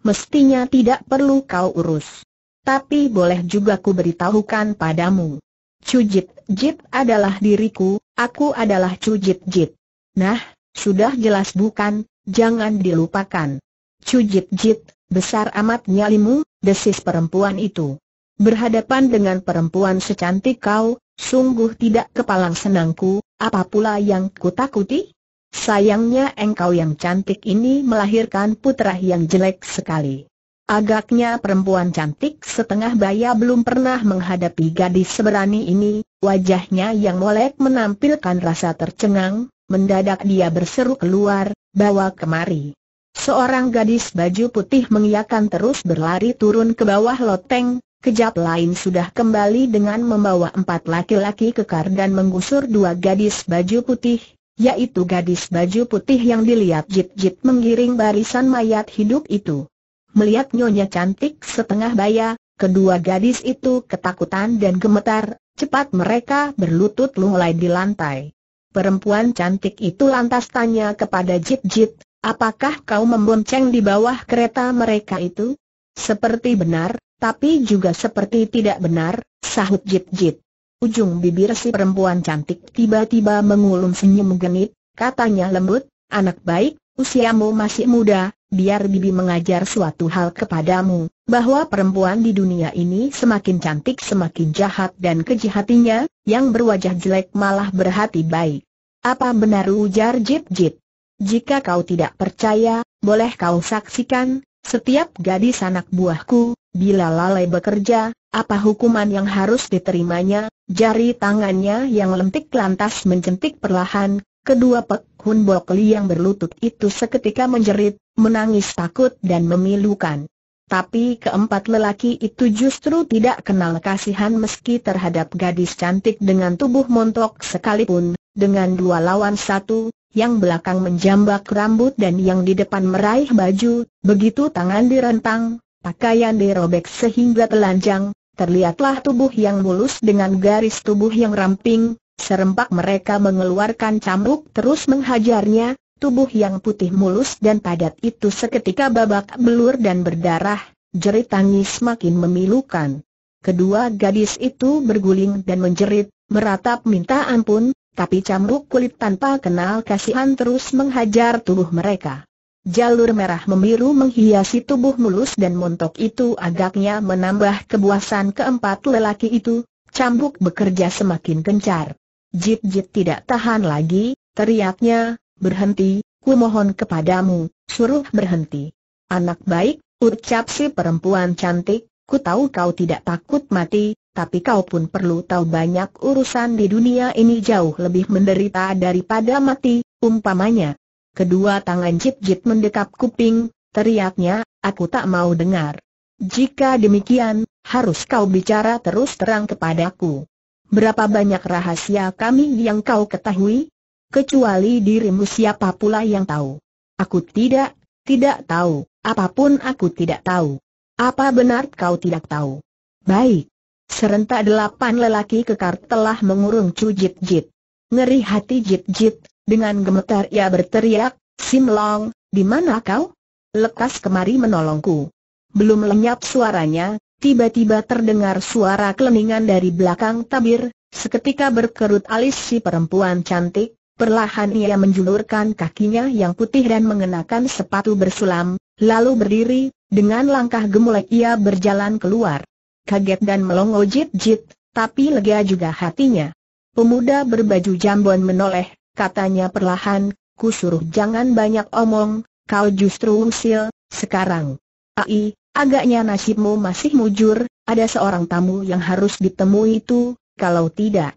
mestinya tidak perlu kau urus. Tapi boleh juga ku beritahukan padamu. Cujit Jit adalah diriku, aku adalah Cujit Jit. Nah, sudah jelas bukan, jangan dilupakan. Cujit Jit, besar amat nyalimu, desis perempuan itu. Berhadapan dengan perempuan secantik kau, sungguh tidak kepalang senangku, apa pula yang kutakuti? Sayangnya engkau yang cantik ini melahirkan putra yang jelek sekali. Agaknya perempuan cantik setengah baya belum pernah menghadapi gadis seberani ini, wajahnya yang molek menampilkan rasa tercengang, mendadak dia berseru keluar, bawa kemari. Seorang gadis baju putih mengiakan terus berlari turun ke bawah loteng, Kejap lain sudah kembali dengan membawa empat laki-laki kekar dan menggusur dua gadis baju putih, yaitu gadis baju putih yang dilihat jit-jit menggiring barisan mayat hidup itu. Melihat nyonya cantik setengah baya, kedua gadis itu ketakutan dan gemetar, cepat mereka berlutut lunglai di lantai. Perempuan cantik itu lantas tanya kepada jit-jit, apakah kau membonceng di bawah kereta mereka itu? Seperti benar, tapi juga seperti tidak benar, sahut jit-jit. Ujung bibir si perempuan cantik tiba-tiba mengulum senyum genit, katanya lembut, anak baik, usiamu masih muda, biar bibi mengajar suatu hal kepadamu, bahwa perempuan di dunia ini semakin cantik semakin jahat dan keji hatinya, yang berwajah jelek malah berhati baik. Apa benar ujar Jip Jip? Jika kau tidak percaya, boleh kau saksikan, setiap gadis anak buahku, bila lalai bekerja, apa hukuman yang harus diterimanya, jari tangannya yang lentik lantas mencentik perlahan, kedua Pek Hun yang berlutut itu seketika menjerit, menangis takut dan memilukan. Tapi keempat lelaki itu justru tidak kenal kasihan meski terhadap gadis cantik dengan tubuh montok sekalipun, dengan dua lawan satu, yang belakang menjambak rambut dan yang di depan meraih baju, begitu tangan direntang, pakaian dirobek sehingga telanjang, terlihatlah tubuh yang mulus dengan garis tubuh yang ramping, serempak mereka mengeluarkan cambuk terus menghajarnya, tubuh yang putih mulus dan padat itu seketika babak belur dan berdarah, jerit tangis makin memilukan. Kedua gadis itu berguling dan menjerit, meratap minta ampun, tapi cambuk kulit tanpa kenal kasihan terus menghajar tubuh mereka. Jalur merah memiru menghiasi tubuh mulus dan montok itu agaknya menambah kebuasan keempat lelaki itu, cambuk bekerja semakin kencar. Jit-jit tidak tahan lagi, teriaknya, berhenti, ku mohon kepadamu, suruh berhenti. Anak baik, ucap si perempuan cantik, ku tahu kau tidak takut mati, tapi kau pun perlu tahu banyak urusan di dunia ini jauh lebih menderita daripada mati, umpamanya, Kedua tangan Cip Jit mendekap kuping, teriaknya, aku tak mau dengar. Jika demikian, harus kau bicara terus terang kepadaku. Berapa banyak rahasia kami yang kau ketahui? Kecuali dirimu siapa pula yang tahu? Aku tidak, tidak tahu, apapun aku tidak tahu. Apa benar kau tidak tahu? Baik. Serentak delapan lelaki kekar telah mengurung Cu Jit Jit. Ngeri hati Jit Jit, dengan gemetar ia berteriak, Sim Long, di mana kau? Lekas kemari menolongku. Belum lenyap suaranya, tiba-tiba terdengar suara keleningan dari belakang tabir, seketika berkerut alis si perempuan cantik, perlahan ia menjulurkan kakinya yang putih dan mengenakan sepatu bersulam, lalu berdiri, dengan langkah gemulai ia berjalan keluar. Kaget dan melongo jit-jit, tapi lega juga hatinya. Pemuda berbaju jambon menoleh, katanya perlahan, ku suruh jangan banyak omong, kau justru usil, sekarang. Ai, agaknya nasibmu masih mujur, ada seorang tamu yang harus ditemui itu, kalau tidak.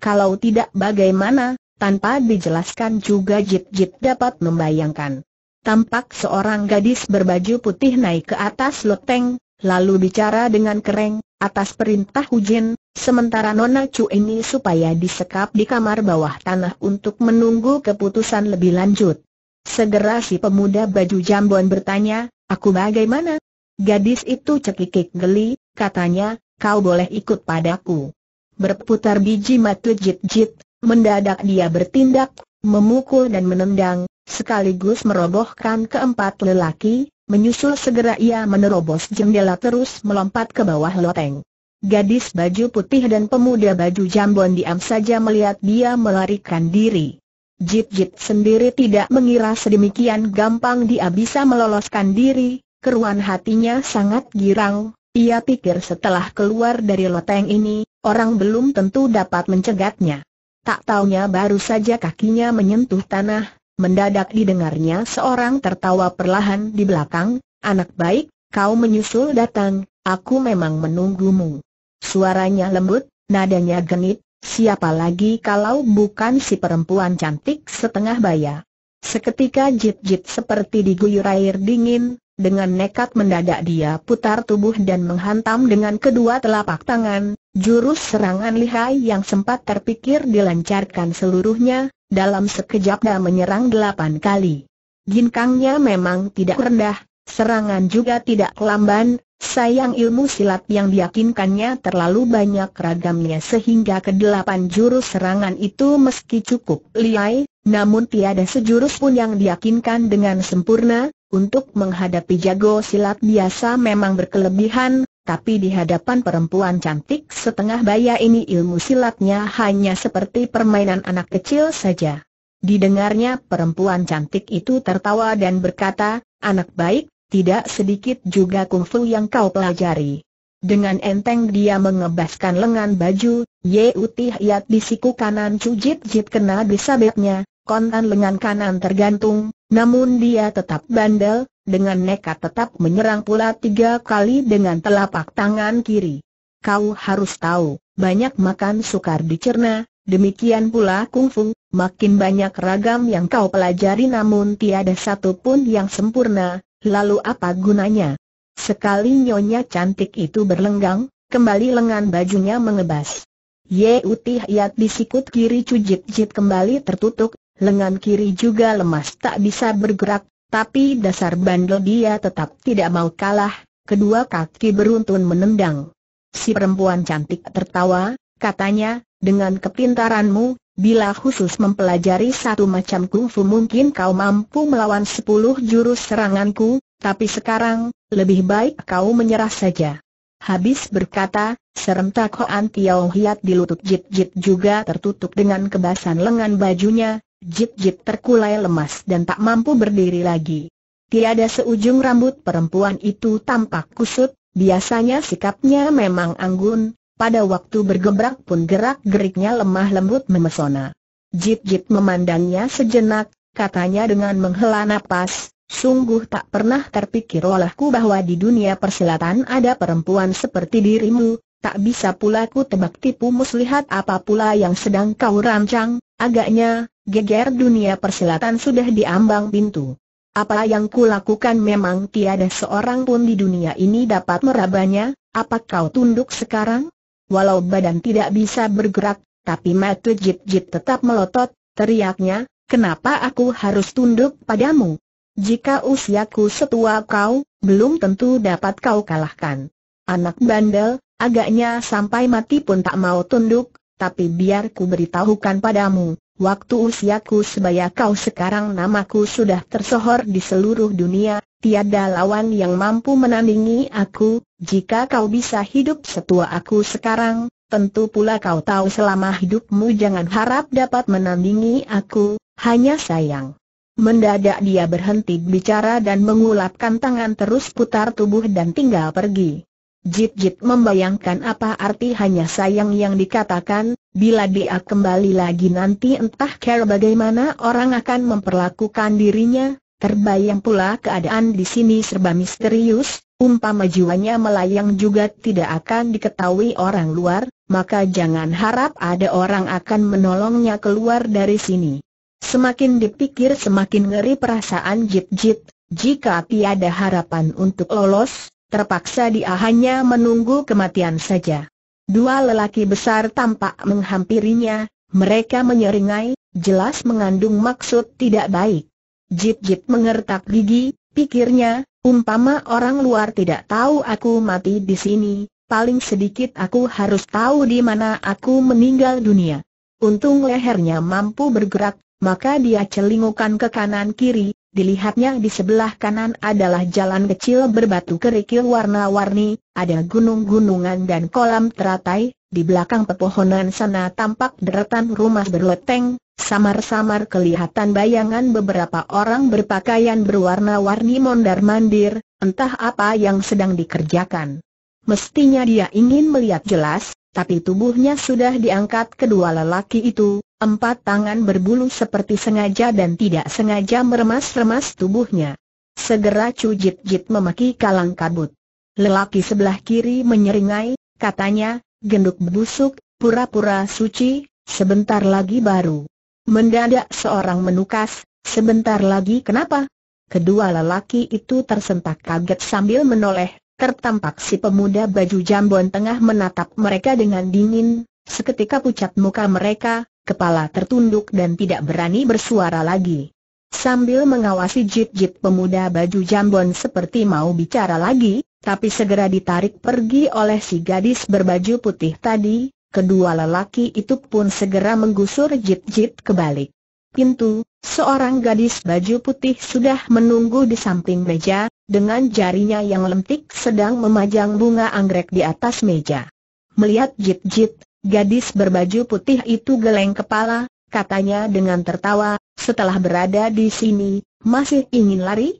Kalau tidak bagaimana, tanpa dijelaskan juga Jit-Jit dapat membayangkan. Tampak seorang gadis berbaju putih naik ke atas loteng, lalu bicara dengan kereng, atas perintah Hujin, sementara Nona Chu ini supaya disekap di kamar bawah tanah untuk menunggu keputusan lebih lanjut. Segera si pemuda baju jambon bertanya, aku bagaimana? Gadis itu cekikik geli, katanya, kau boleh ikut padaku. Berputar biji mata jit-jit, mendadak dia bertindak, memukul dan menendang, sekaligus merobohkan keempat lelaki, Menyusul segera ia menerobos jendela terus melompat ke bawah loteng. Gadis baju putih dan pemuda baju jambon diam saja melihat dia melarikan diri. Jit-jit sendiri tidak mengira sedemikian gampang dia bisa meloloskan diri, keruan hatinya sangat girang. Ia pikir setelah keluar dari loteng ini, orang belum tentu dapat mencegatnya. Tak taunya baru saja kakinya menyentuh tanah, Mendadak didengarnya seorang tertawa perlahan di belakang, anak baik, kau menyusul datang, aku memang menunggumu. Suaranya lembut, nadanya genit, siapa lagi kalau bukan si perempuan cantik setengah baya. Seketika jit-jit seperti diguyur air dingin, dengan nekat mendadak dia putar tubuh dan menghantam dengan kedua telapak tangan, jurus serangan lihai yang sempat terpikir dilancarkan seluruhnya, dalam sekejap dia menyerang delapan kali. Ginkangnya memang tidak rendah, serangan juga tidak kelamban, sayang ilmu silat yang diyakinkannya terlalu banyak ragamnya sehingga kedelapan jurus serangan itu meski cukup liai, namun tiada sejurus pun yang diyakinkan dengan sempurna, untuk menghadapi jago silat biasa memang berkelebihan, tapi di hadapan perempuan cantik setengah baya ini ilmu silatnya hanya seperti permainan anak kecil saja. Didengarnya perempuan cantik itu tertawa dan berkata, anak baik, tidak sedikit juga kungfu yang kau pelajari. Dengan enteng dia mengebaskan lengan baju, Ye Utih Yat di siku kanan cujit jit kena disabetnya, kontan lengan kanan tergantung, namun dia tetap bandel, dengan nekat tetap menyerang pula tiga kali dengan telapak tangan kiri. Kau harus tahu, banyak makan sukar dicerna, demikian pula kungfu, makin banyak ragam yang kau pelajari namun tiada satu pun yang sempurna, lalu apa gunanya? Sekali nyonya cantik itu berlenggang, kembali lengan bajunya mengebas. Ye Utih Yat di sikut kiri cujit-jit kembali tertutup, lengan kiri juga lemas tak bisa bergerak, tapi dasar bandel dia tetap tidak mau kalah, kedua kaki beruntun menendang. Si perempuan cantik tertawa, katanya, dengan kepintaranmu, bila khusus mempelajari satu macam kungfu mungkin kau mampu melawan sepuluh jurus seranganku, tapi sekarang, lebih baik kau menyerah saja. Habis berkata, serentak Hoan Tiao Hiat di lutut jit-jit juga tertutup dengan kebasan lengan bajunya, Jit-jit terkulai lemas dan tak mampu berdiri lagi. Tiada seujung rambut perempuan itu tampak kusut, biasanya sikapnya memang anggun, pada waktu bergebrak pun gerak-geriknya lemah lembut memesona. Jit-jit memandangnya sejenak, katanya dengan menghela napas, sungguh tak pernah terpikir olehku bahwa di dunia persilatan ada perempuan seperti dirimu, tak bisa pula ku tebak tipu muslihat apa pula yang sedang kau rancang, agaknya, geger dunia persilatan sudah diambang pintu. Apa yang ku lakukan memang tiada seorang pun di dunia ini dapat merabanya, apa kau tunduk sekarang? Walau badan tidak bisa bergerak, tapi mata jip-jip tetap melotot, teriaknya, kenapa aku harus tunduk padamu? Jika usiaku setua kau, belum tentu dapat kau kalahkan. Anak bandel, agaknya sampai mati pun tak mau tunduk, tapi biar ku beritahukan padamu, Waktu usiaku sebaya kau sekarang namaku sudah tersohor di seluruh dunia, tiada lawan yang mampu menandingi aku, jika kau bisa hidup setua aku sekarang, tentu pula kau tahu selama hidupmu jangan harap dapat menandingi aku, hanya sayang. Mendadak dia berhenti bicara dan mengulapkan tangan terus putar tubuh dan tinggal pergi. Jit-jit membayangkan apa arti hanya sayang yang dikatakan, bila dia kembali lagi nanti entah care bagaimana orang akan memperlakukan dirinya, terbayang pula keadaan di sini serba misterius, umpama jiwanya melayang juga tidak akan diketahui orang luar, maka jangan harap ada orang akan menolongnya keluar dari sini. Semakin dipikir semakin ngeri perasaan jit-jit, jika tiada harapan untuk lolos, terpaksa dia hanya menunggu kematian saja. Dua lelaki besar tampak menghampirinya, mereka menyeringai, jelas mengandung maksud tidak baik. Jip-jip mengertak gigi, pikirnya, umpama orang luar tidak tahu aku mati di sini, paling sedikit aku harus tahu di mana aku meninggal dunia. Untung lehernya mampu bergerak, maka dia celingukan ke kanan kiri, Dilihatnya di sebelah kanan adalah jalan kecil berbatu kerikil warna-warni, ada gunung-gunungan dan kolam teratai, di belakang pepohonan sana tampak deretan rumah berloteng, samar-samar kelihatan bayangan beberapa orang berpakaian berwarna-warni mondar-mandir, entah apa yang sedang dikerjakan. Mestinya dia ingin melihat jelas, tapi tubuhnya sudah diangkat kedua lelaki itu, empat tangan berbulu seperti sengaja dan tidak sengaja meremas-remas tubuhnya. Segera Chu Jit Jit memaki kalang kabut. Lelaki sebelah kiri menyeringai, katanya, genduk busuk, pura-pura suci, sebentar lagi baru. Mendadak seorang menukas, sebentar lagi kenapa? Kedua lelaki itu tersentak kaget sambil menoleh, tertampak si pemuda baju jambon tengah menatap mereka dengan dingin, seketika pucat muka mereka, kepala tertunduk dan tidak berani bersuara lagi. Sambil mengawasi jit-jit pemuda baju jambon seperti mau bicara lagi, tapi segera ditarik pergi oleh si gadis berbaju putih tadi, kedua lelaki itu pun segera menggusur jit-jit kebalik. pintu, seorang gadis baju putih sudah menunggu di samping meja, dengan jarinya yang lentik sedang memajang bunga anggrek di atas meja. Melihat Jit-Jit, gadis berbaju putih itu geleng kepala, katanya dengan tertawa, setelah berada di sini, masih ingin lari?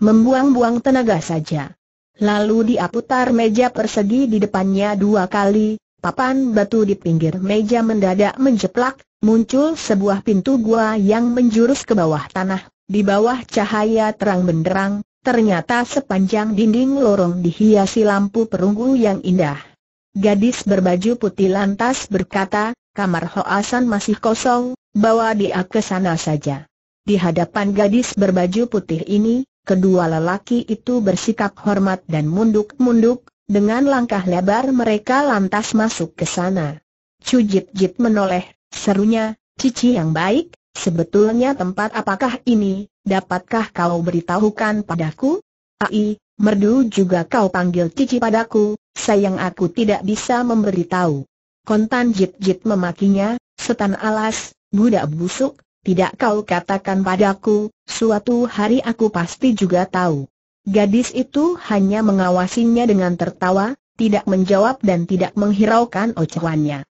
Membuang-buang tenaga saja. Lalu dia putar meja persegi di depannya dua kali, papan batu di pinggir meja mendadak menjeplak, muncul sebuah pintu gua yang menjurus ke bawah tanah, di bawah cahaya terang benderang, Ternyata sepanjang dinding lorong dihiasi lampu perunggu yang indah. Gadis berbaju putih lantas berkata, kamar Hoasan masih kosong, bawa dia ke sana saja. Di hadapan gadis berbaju putih ini, kedua lelaki itu bersikap hormat dan munduk-munduk, dengan langkah lebar mereka lantas masuk ke sana. Cujit-jit menoleh, serunya, Cici yang baik, sebetulnya tempat apakah ini, dapatkah kau beritahukan padaku? Ai, merdu juga kau panggil cici padaku, sayang aku tidak bisa memberitahu. Kontan jit-jit memakinya, setan alas, budak busuk, tidak kau katakan padaku, suatu hari aku pasti juga tahu. Gadis itu hanya mengawasinya dengan tertawa, tidak menjawab dan tidak menghiraukan ocehannya.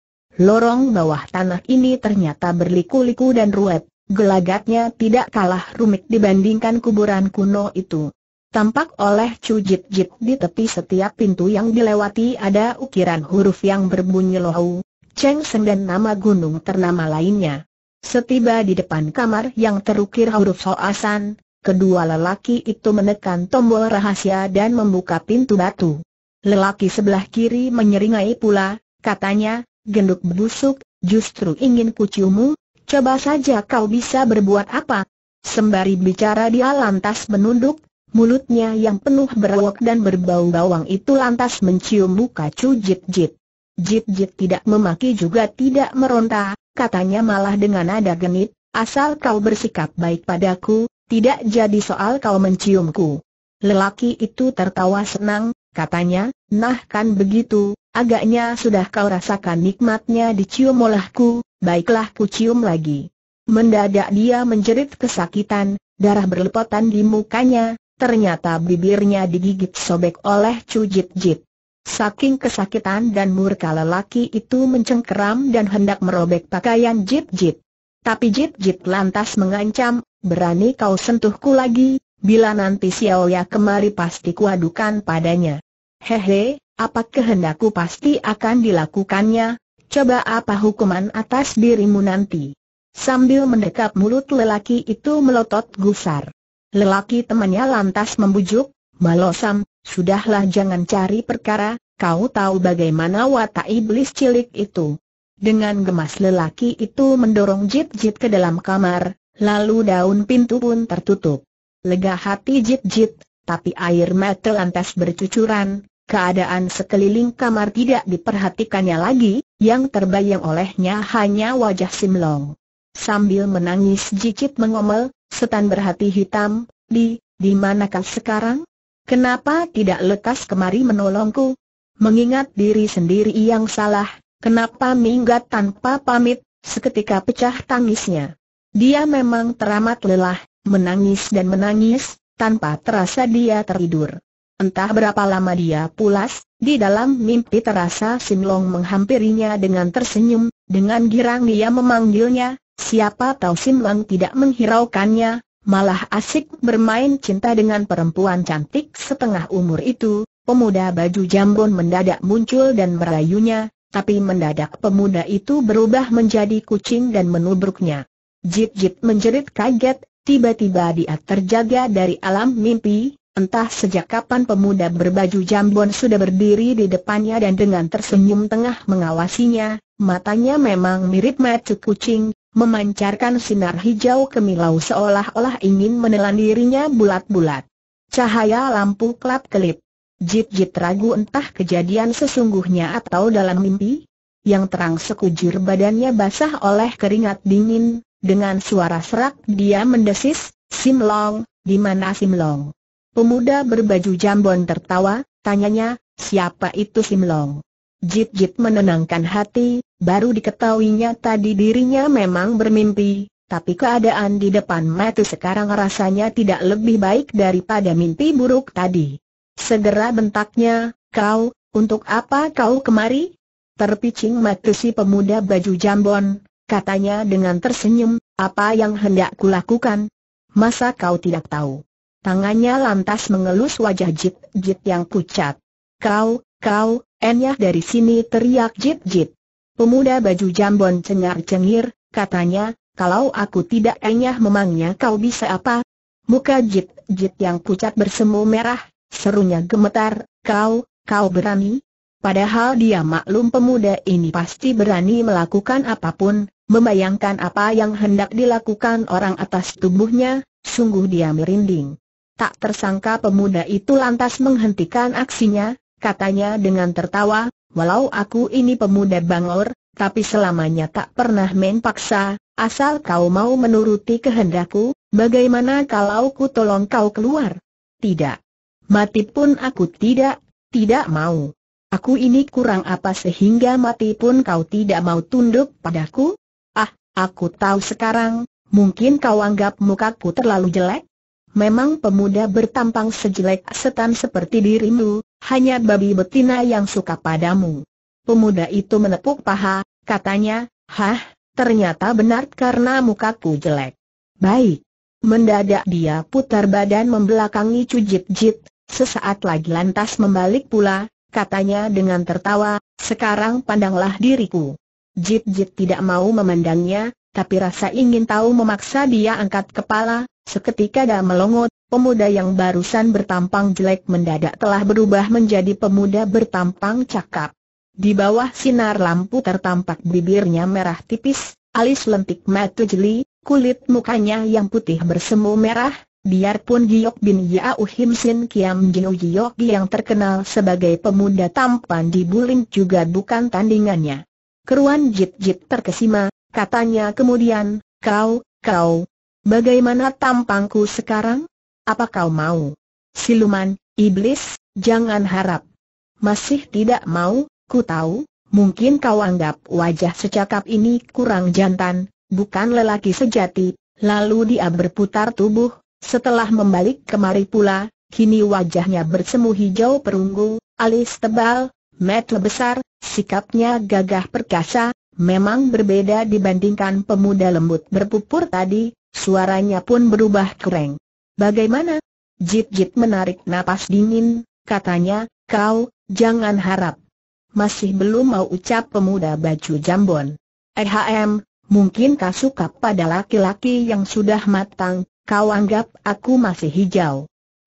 Lorong bawah tanah ini ternyata berliku-liku dan ruwet. Gelagatnya tidak kalah rumit dibandingkan kuburan kuno itu. Tampak oleh cujit Jit di tepi setiap pintu yang dilewati ada ukiran huruf yang berbunyi lohau, Cheng Seng dan nama gunung ternama lainnya. Setiba di depan kamar yang terukir huruf soasan, kedua lelaki itu menekan tombol rahasia dan membuka pintu batu. Lelaki sebelah kiri menyeringai pula, katanya, genduk busuk, justru ingin kuciumu, coba saja kau bisa berbuat apa. Sembari bicara dia lantas menunduk, mulutnya yang penuh berwok dan berbau bawang itu lantas mencium muka Chu Jit Jit. Jit Jit tidak memaki juga tidak meronta, katanya malah dengan nada genit, asal kau bersikap baik padaku, tidak jadi soal kau menciumku. Lelaki itu tertawa senang, katanya, nah kan begitu, agaknya sudah kau rasakan nikmatnya dicium olehku, Baiklah kucium lagi. Mendadak dia menjerit kesakitan, darah berlepotan di mukanya, ternyata bibirnya digigit sobek oleh cujit jit. Saking kesakitan dan murka lelaki itu mencengkeram dan hendak merobek pakaian Jit-Jit. Tapi Jit-Jit lantas mengancam, berani kau sentuhku lagi, bila nanti Xiao Ya kemari pasti kuadukan padanya. Hehe, apa kehendakku pasti akan dilakukannya, coba apa hukuman atas dirimu nanti. Sambil mendekap mulut lelaki itu melotot gusar. Lelaki temannya lantas membujuk, Malosam, sudahlah jangan cari perkara, kau tahu bagaimana watak iblis cilik itu. Dengan gemas lelaki itu mendorong Jit-Jit ke dalam kamar, lalu daun pintu pun tertutup. Lega hati Jit-Jit, tapi air mata lantas bercucuran, keadaan sekeliling kamar tidak diperhatikannya lagi, yang terbayang olehnya hanya wajah Simlong. Sambil menangis jicit mengomel, setan berhati hitam, di, di manakah sekarang? Kenapa tidak lekas kemari menolongku? Mengingat diri sendiri yang salah, kenapa minggat tanpa pamit, seketika pecah tangisnya. Dia memang teramat lelah, menangis dan menangis, tanpa terasa dia teridur. Entah berapa lama dia pulas, di dalam mimpi terasa Sim Long menghampirinya dengan tersenyum, dengan girang dia memanggilnya, siapa tahu Long tidak menghiraukannya, malah asik bermain cinta dengan perempuan cantik setengah umur itu, pemuda baju jambon mendadak muncul dan merayunya, tapi mendadak pemuda itu berubah menjadi kucing dan menubruknya. Jip Jip menjerit kaget, tiba-tiba dia terjaga dari alam mimpi, Entah sejak kapan pemuda berbaju jambon sudah berdiri di depannya dan dengan tersenyum tengah mengawasinya, matanya memang mirip mata kucing, memancarkan sinar hijau kemilau seolah-olah ingin menelan dirinya bulat-bulat. Cahaya lampu kelap-kelip. Jit-jit ragu entah kejadian sesungguhnya atau dalam mimpi. Yang terang sekujur badannya basah oleh keringat dingin, dengan suara serak dia mendesis, Simlong, di mana Simlong? Pemuda berbaju jambon tertawa, tanyanya, siapa itu Simlong? Jit-jit menenangkan hati, baru diketahuinya tadi dirinya memang bermimpi, tapi keadaan di depan mata sekarang rasanya tidak lebih baik daripada mimpi buruk tadi. Segera bentaknya, kau, untuk apa kau kemari? Terpicing mata si pemuda baju jambon, katanya dengan tersenyum, apa yang hendak kulakukan? Masa kau tidak tahu? Tangannya lantas mengelus wajah Jit Jit yang pucat. Kau, kau, enyah dari sini teriak Jit Jit. Pemuda baju jambon cengar-cengir, katanya, kalau aku tidak enyah memangnya kau bisa apa? Muka Jit Jit yang pucat bersemu merah, serunya gemetar, kau, kau berani? Padahal dia maklum pemuda ini pasti berani melakukan apapun, membayangkan apa yang hendak dilakukan orang atas tubuhnya, sungguh dia merinding. Tak tersangka pemuda itu lantas menghentikan aksinya, katanya dengan tertawa, walau aku ini pemuda Bangor, tapi selamanya tak pernah main paksa, asal kau mau menuruti kehendakku, bagaimana kalau ku tolong kau keluar? Tidak. Mati pun aku tidak, tidak mau. Aku ini kurang apa sehingga mati pun kau tidak mau tunduk padaku? Ah, aku tahu sekarang, mungkin kau anggap mukaku terlalu jelek? Memang pemuda bertampang sejelek setan seperti dirimu, hanya babi betina yang suka padamu. Pemuda itu menepuk paha, katanya, Hah, ternyata benar karena mukaku jelek. Baik. Mendadak dia putar badan membelakangi Cujit Jit, sesaat lagi lantas membalik pula, katanya dengan tertawa, sekarang pandanglah diriku. Jit Jit tidak mau memandangnya, tapi rasa ingin tahu memaksa dia angkat kepala, Seketika dah melongot, pemuda yang barusan bertampang jelek mendadak telah berubah menjadi pemuda bertampang cakap. Di bawah sinar lampu tertampak bibirnya merah tipis, alis lentik matu jeli, kulit mukanya yang putih bersemu merah, biarpun Giok bin Yao Him Sin Kiam Jinu Giok yang terkenal sebagai pemuda tampan di Buling juga bukan tandingannya. Keruan Jit Jit terkesima, katanya kemudian, kau, kau, Bagaimana tampangku sekarang? Apa kau mau? Siluman, iblis, jangan harap. Masih tidak mau, ku tahu, mungkin kau anggap wajah secakap ini kurang jantan, bukan lelaki sejati. Lalu dia berputar tubuh, setelah membalik kemari pula, kini wajahnya bersemu hijau perunggu, alis tebal, mata besar, sikapnya gagah perkasa, memang berbeda dibandingkan pemuda lembut berpupur tadi, Suaranya pun berubah kering. Bagaimana? Jit-jit menarik napas dingin, katanya, kau, jangan harap. Masih belum mau ucap pemuda baju jambon. mungkin kau suka pada laki-laki yang sudah matang, kau anggap aku masih hijau.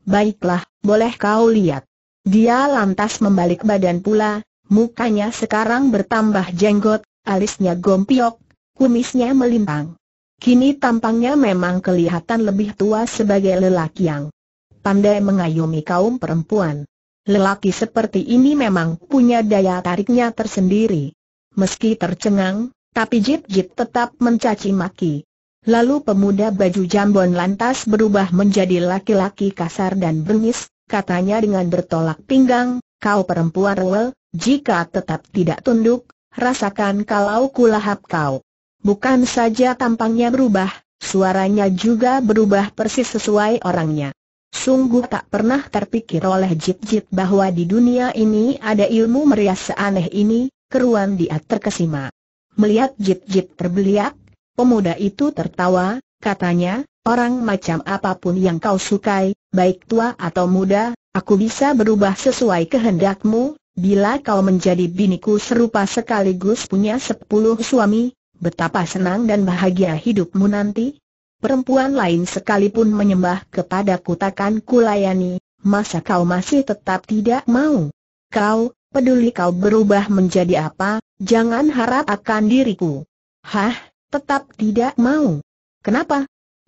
Baiklah, boleh kau lihat. Dia lantas membalik badan pula, mukanya sekarang bertambah jenggot, alisnya gompiok, kumisnya melintang. Kini tampangnya memang kelihatan lebih tua sebagai lelaki yang pandai mengayomi kaum perempuan. Lelaki seperti ini memang punya daya tariknya tersendiri. Meski tercengang, tapi Jip Jip tetap mencaci maki. Lalu pemuda baju jambon lantas berubah menjadi laki-laki kasar dan bengis, katanya dengan bertolak pinggang, kau perempuan rewel, jika tetap tidak tunduk, rasakan kalau kulahap kau. Bukan saja tampangnya berubah, suaranya juga berubah persis sesuai orangnya. Sungguh tak pernah terpikir oleh Jip Jip bahwa di dunia ini ada ilmu merias seaneh ini, keruan dia terkesima. Melihat Jip Jip terbeliak, pemuda itu tertawa, katanya, orang macam apapun yang kau sukai, baik tua atau muda, aku bisa berubah sesuai kehendakmu, bila kau menjadi biniku serupa sekaligus punya sepuluh suami, betapa senang dan bahagia hidupmu nanti? Perempuan lain sekalipun menyembah kepada kutakan kulayani, masa kau masih tetap tidak mau? Kau, peduli kau berubah menjadi apa, jangan harap akan diriku. Hah, tetap tidak mau. Kenapa?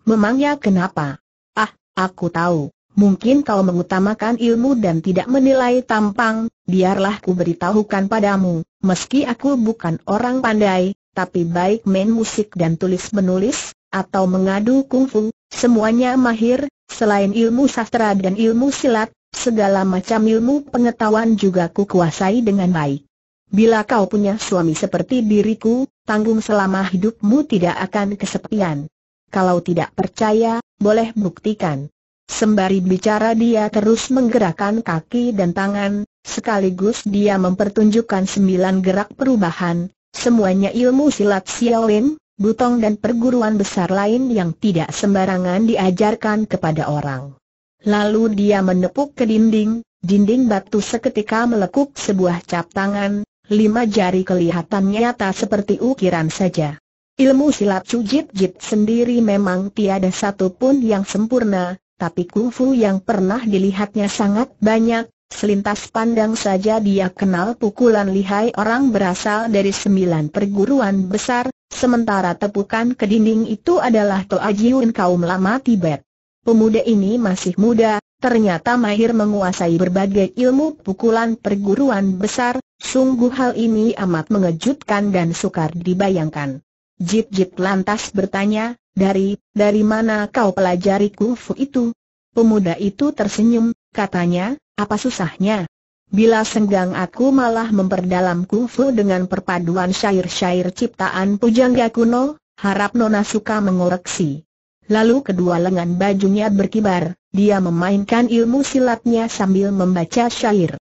Memangnya kenapa? Ah, aku tahu. Mungkin kau mengutamakan ilmu dan tidak menilai tampang, biarlah ku beritahukan padamu, meski aku bukan orang pandai, tapi baik main musik dan tulis-menulis, atau mengadu kungfu, semuanya mahir, selain ilmu sastra dan ilmu silat, segala macam ilmu pengetahuan juga ku kuasai dengan baik. Bila kau punya suami seperti diriku, tanggung selama hidupmu tidak akan kesepian. Kalau tidak percaya, boleh buktikan. Sembari bicara dia terus menggerakkan kaki dan tangan, sekaligus dia mempertunjukkan sembilan gerak perubahan, Semuanya ilmu silat Xiaolin, butong dan perguruan besar lain yang tidak sembarangan diajarkan kepada orang. Lalu dia menepuk ke dinding, dinding batu seketika melekuk sebuah cap tangan, lima jari kelihatan nyata seperti ukiran saja. Ilmu silat Cujit Jit sendiri memang tiada satupun yang sempurna, tapi kungfu yang pernah dilihatnya sangat banyak, Selintas pandang saja dia kenal pukulan lihai orang berasal dari sembilan perguruan besar, sementara tepukan ke dinding itu adalah Toa Jiun kaum lama Tibet. Pemuda ini masih muda, ternyata mahir menguasai berbagai ilmu pukulan perguruan besar, sungguh hal ini amat mengejutkan dan sukar dibayangkan. Jit Jit lantas bertanya, dari, dari mana kau pelajari kungfu itu? Pemuda itu tersenyum, katanya, apa susahnya? Bila senggang aku malah memperdalam kungfu dengan perpaduan syair-syair ciptaan pujangga kuno, harap Nona suka mengoreksi. Lalu kedua lengan bajunya berkibar, dia memainkan ilmu silatnya sambil membaca syair.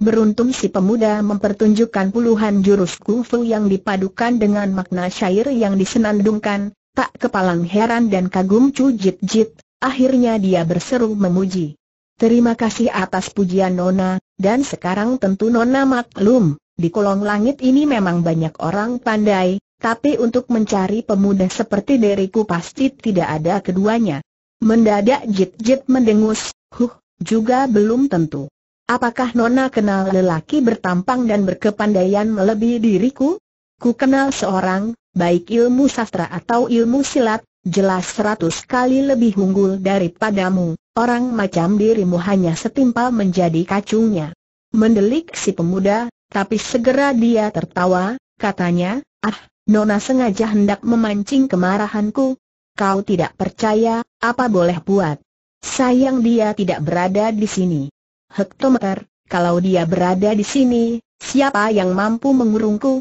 Beruntung si pemuda mempertunjukkan puluhan jurus kungfu yang dipadukan dengan makna syair yang disenandungkan, tak kepalang heran dan kagum cujit Jit Jit, akhirnya dia berseru memuji. Terima kasih atas pujian Nona, dan sekarang tentu Nona maklum, di kolong langit ini memang banyak orang pandai, tapi untuk mencari pemuda seperti diriku pasti tidak ada keduanya. Mendadak jit-jit mendengus, huh, juga belum tentu. Apakah Nona kenal lelaki bertampang dan berkepandaian melebihi diriku? Ku kenal seorang, baik ilmu sastra atau ilmu silat, jelas seratus kali lebih unggul daripadamu, orang macam dirimu hanya setimpal menjadi kacungnya. Mendelik si pemuda, tapi segera dia tertawa, katanya, ah, Nona sengaja hendak memancing kemarahanku. Kau tidak percaya, apa boleh buat? Sayang dia tidak berada di sini. Hektometer, kalau dia berada di sini, siapa yang mampu mengurungku?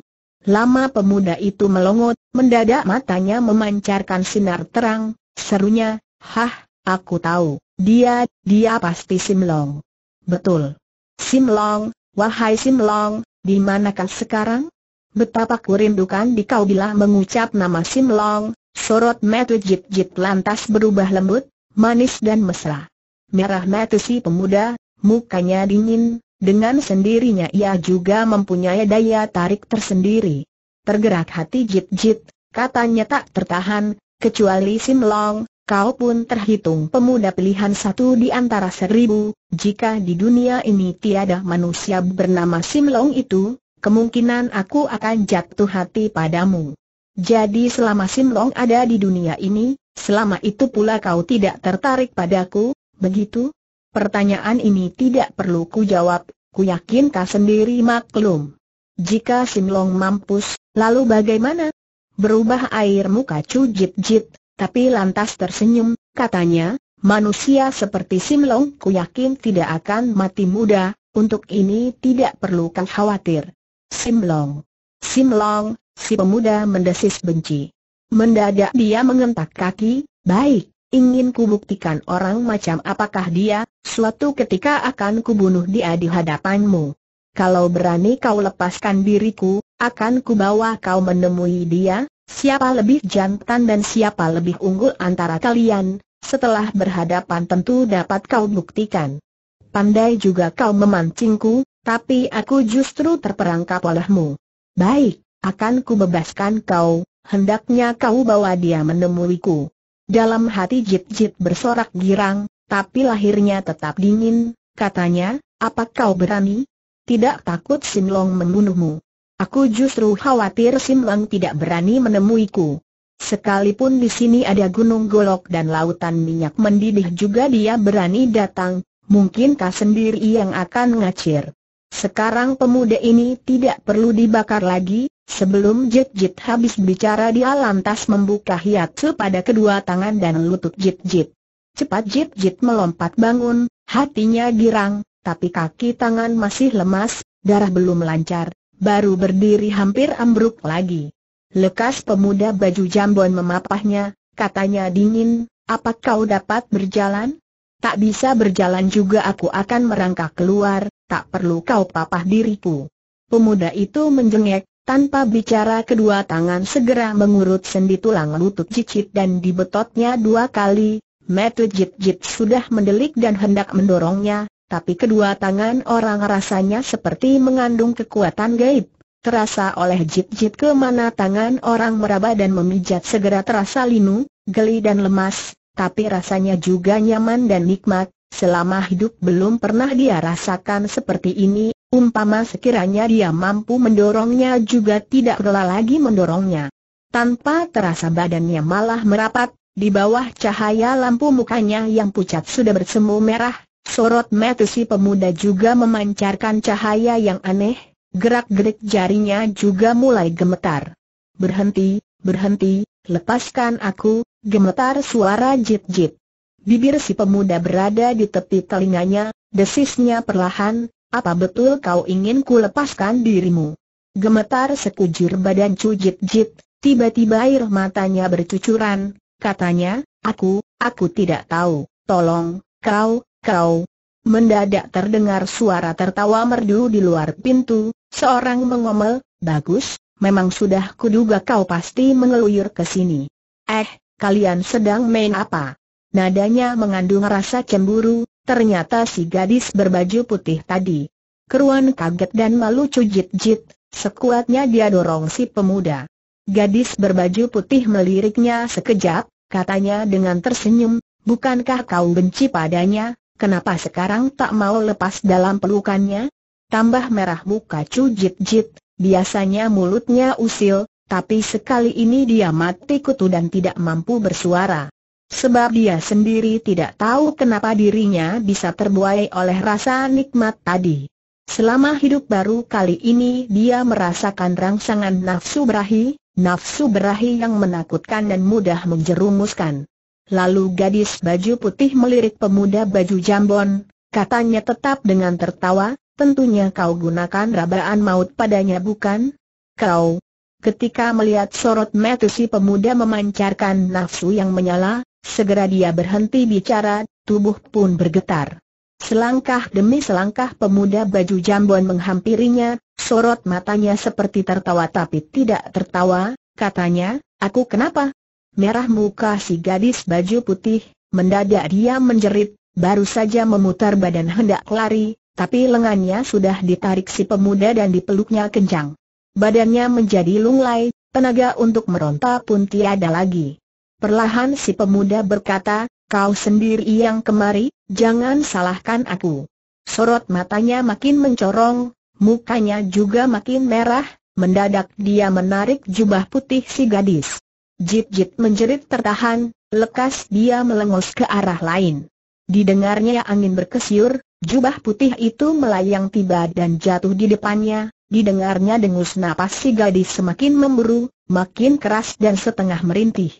Lama pemuda itu melongot, mendadak matanya memancarkan sinar terang, serunya, hah, aku tahu. Dia, dia pasti Simlong. Betul. Simlong, wahai Simlong, di manakah sekarang? Betapa kurindukan kau bila mengucap nama Simlong, sorot metu Jip Jip lantas berubah lembut, manis dan mesra. Merah metu si pemuda, mukanya dingin, dengan sendirinya ia juga mempunyai daya tarik tersendiri. Tergerak hati Jip Jip, katanya tak tertahan, kecuali Simlong, kau pun terhitung pemuda pilihan satu di antara seribu, jika di dunia ini tiada manusia bernama Simlong itu, kemungkinan aku akan jatuh hati padamu. Jadi selama Simlong ada di dunia ini, selama itu pula kau tidak tertarik padaku, begitu? Pertanyaan ini tidak perlu ku jawab, ku yakin kau sendiri maklum. Jika Simlong mampus, lalu bagaimana? Berubah air muka cujit-jit, tapi lantas tersenyum, katanya, manusia seperti Simlong ku yakin tidak akan mati muda, untuk ini tidak perlu kau khawatir. Simlong. Simlong, si pemuda mendesis benci. Mendadak dia mengentak kaki, baik, ingin kubuktikan orang macam apakah dia, suatu ketika akan kubunuh dia di hadapanmu. Kalau berani kau lepaskan diriku, akan kubawa kau menemui dia, Siapa lebih jantan dan siapa lebih unggul antara kalian, setelah berhadapan tentu dapat kau buktikan. Pandai juga kau memancingku, tapi aku justru terperangkap olehmu. Baik, akan kubebaskan kau, hendaknya kau bawa dia menemuiku. Dalam hati Jip Jip bersorak girang, tapi lahirnya tetap dingin, katanya, apa kau berani? Tidak takut Sinlong membunuhmu. Aku justru khawatir Sim tidak berani menemuiku. Sekalipun di sini ada gunung golok dan lautan minyak mendidih juga dia berani datang, mungkinkah sendiri yang akan ngacir. Sekarang pemuda ini tidak perlu dibakar lagi, sebelum Jit Jit habis bicara dia lantas membuka hiatsu pada kedua tangan dan lutut Jit Jit. Cepat Jit Jit melompat bangun, hatinya girang, tapi kaki tangan masih lemas, darah belum lancar, baru berdiri hampir ambruk lagi. Lekas pemuda baju jambon memapahnya, katanya dingin, apa kau dapat berjalan? Tak bisa berjalan juga aku akan merangkak keluar, tak perlu kau papah diriku. Pemuda itu menjengek, tanpa bicara kedua tangan segera mengurut sendi tulang lutut cicit dan dibetotnya dua kali, metu jit-jit sudah mendelik dan hendak mendorongnya, tapi kedua tangan orang rasanya seperti mengandung kekuatan gaib. Terasa oleh jip-jip ke mana tangan orang meraba dan memijat segera terasa linu, geli dan lemas, tapi rasanya juga nyaman dan nikmat, selama hidup belum pernah dia rasakan seperti ini, umpama sekiranya dia mampu mendorongnya juga tidak rela lagi mendorongnya. Tanpa terasa badannya malah merapat, di bawah cahaya lampu mukanya yang pucat sudah bersemu merah, Sorot mata si pemuda juga memancarkan cahaya yang aneh, gerak-gerik jarinya juga mulai gemetar. Berhenti, berhenti, lepaskan aku, gemetar suara jip-jip. Bibir si pemuda berada di tepi telinganya, desisnya perlahan, apa betul kau ingin ku lepaskan dirimu? Gemetar sekujur badan cujit-jit, tiba-tiba air matanya bercucuran, katanya, aku, aku tidak tahu, tolong, kau, Kau! Mendadak terdengar suara tertawa merdu di luar pintu, seorang mengomel, bagus, memang sudah kuduga kau pasti mengeluyur ke sini. Eh, kalian sedang main apa? Nadanya mengandung rasa cemburu, ternyata si gadis berbaju putih tadi. Keruan kaget dan malu cujit-jit, sekuatnya dia dorong si pemuda. Gadis berbaju putih meliriknya sekejap, katanya dengan tersenyum, bukankah kau benci padanya, Kenapa sekarang tak mau lepas dalam pelukannya? Tambah merah muka Chu Jit Jit, biasanya mulutnya usil, tapi sekali ini dia mati kutu dan tidak mampu bersuara. Sebab dia sendiri tidak tahu kenapa dirinya bisa terbuai oleh rasa nikmat tadi. Selama hidup baru kali ini dia merasakan rangsangan nafsu berahi, nafsu berahi yang menakutkan dan mudah menjerumuskan. Lalu gadis baju putih melirik pemuda baju jambon, katanya tetap dengan tertawa, tentunya kau gunakan rabaan maut padanya bukan? Kau, ketika melihat sorot mata si pemuda memancarkan nafsu yang menyala, segera dia berhenti bicara, tubuh pun bergetar. Selangkah demi selangkah pemuda baju jambon menghampirinya, sorot matanya seperti tertawa tapi tidak tertawa, katanya, aku kenapa? merah muka si gadis baju putih, mendadak dia menjerit, baru saja memutar badan hendak lari, tapi lengannya sudah ditarik si pemuda dan dipeluknya kencang. Badannya menjadi lunglai, tenaga untuk meronta pun tiada lagi. Perlahan si pemuda berkata, kau sendiri yang kemari, jangan salahkan aku. Sorot matanya makin mencorong, mukanya juga makin merah, mendadak dia menarik jubah putih si gadis. Jit-jit menjerit tertahan, lekas dia melengos ke arah lain. Didengarnya angin berkesiur, jubah putih itu melayang tiba dan jatuh di depannya, didengarnya dengus napas si gadis semakin memburu, makin keras dan setengah merintih.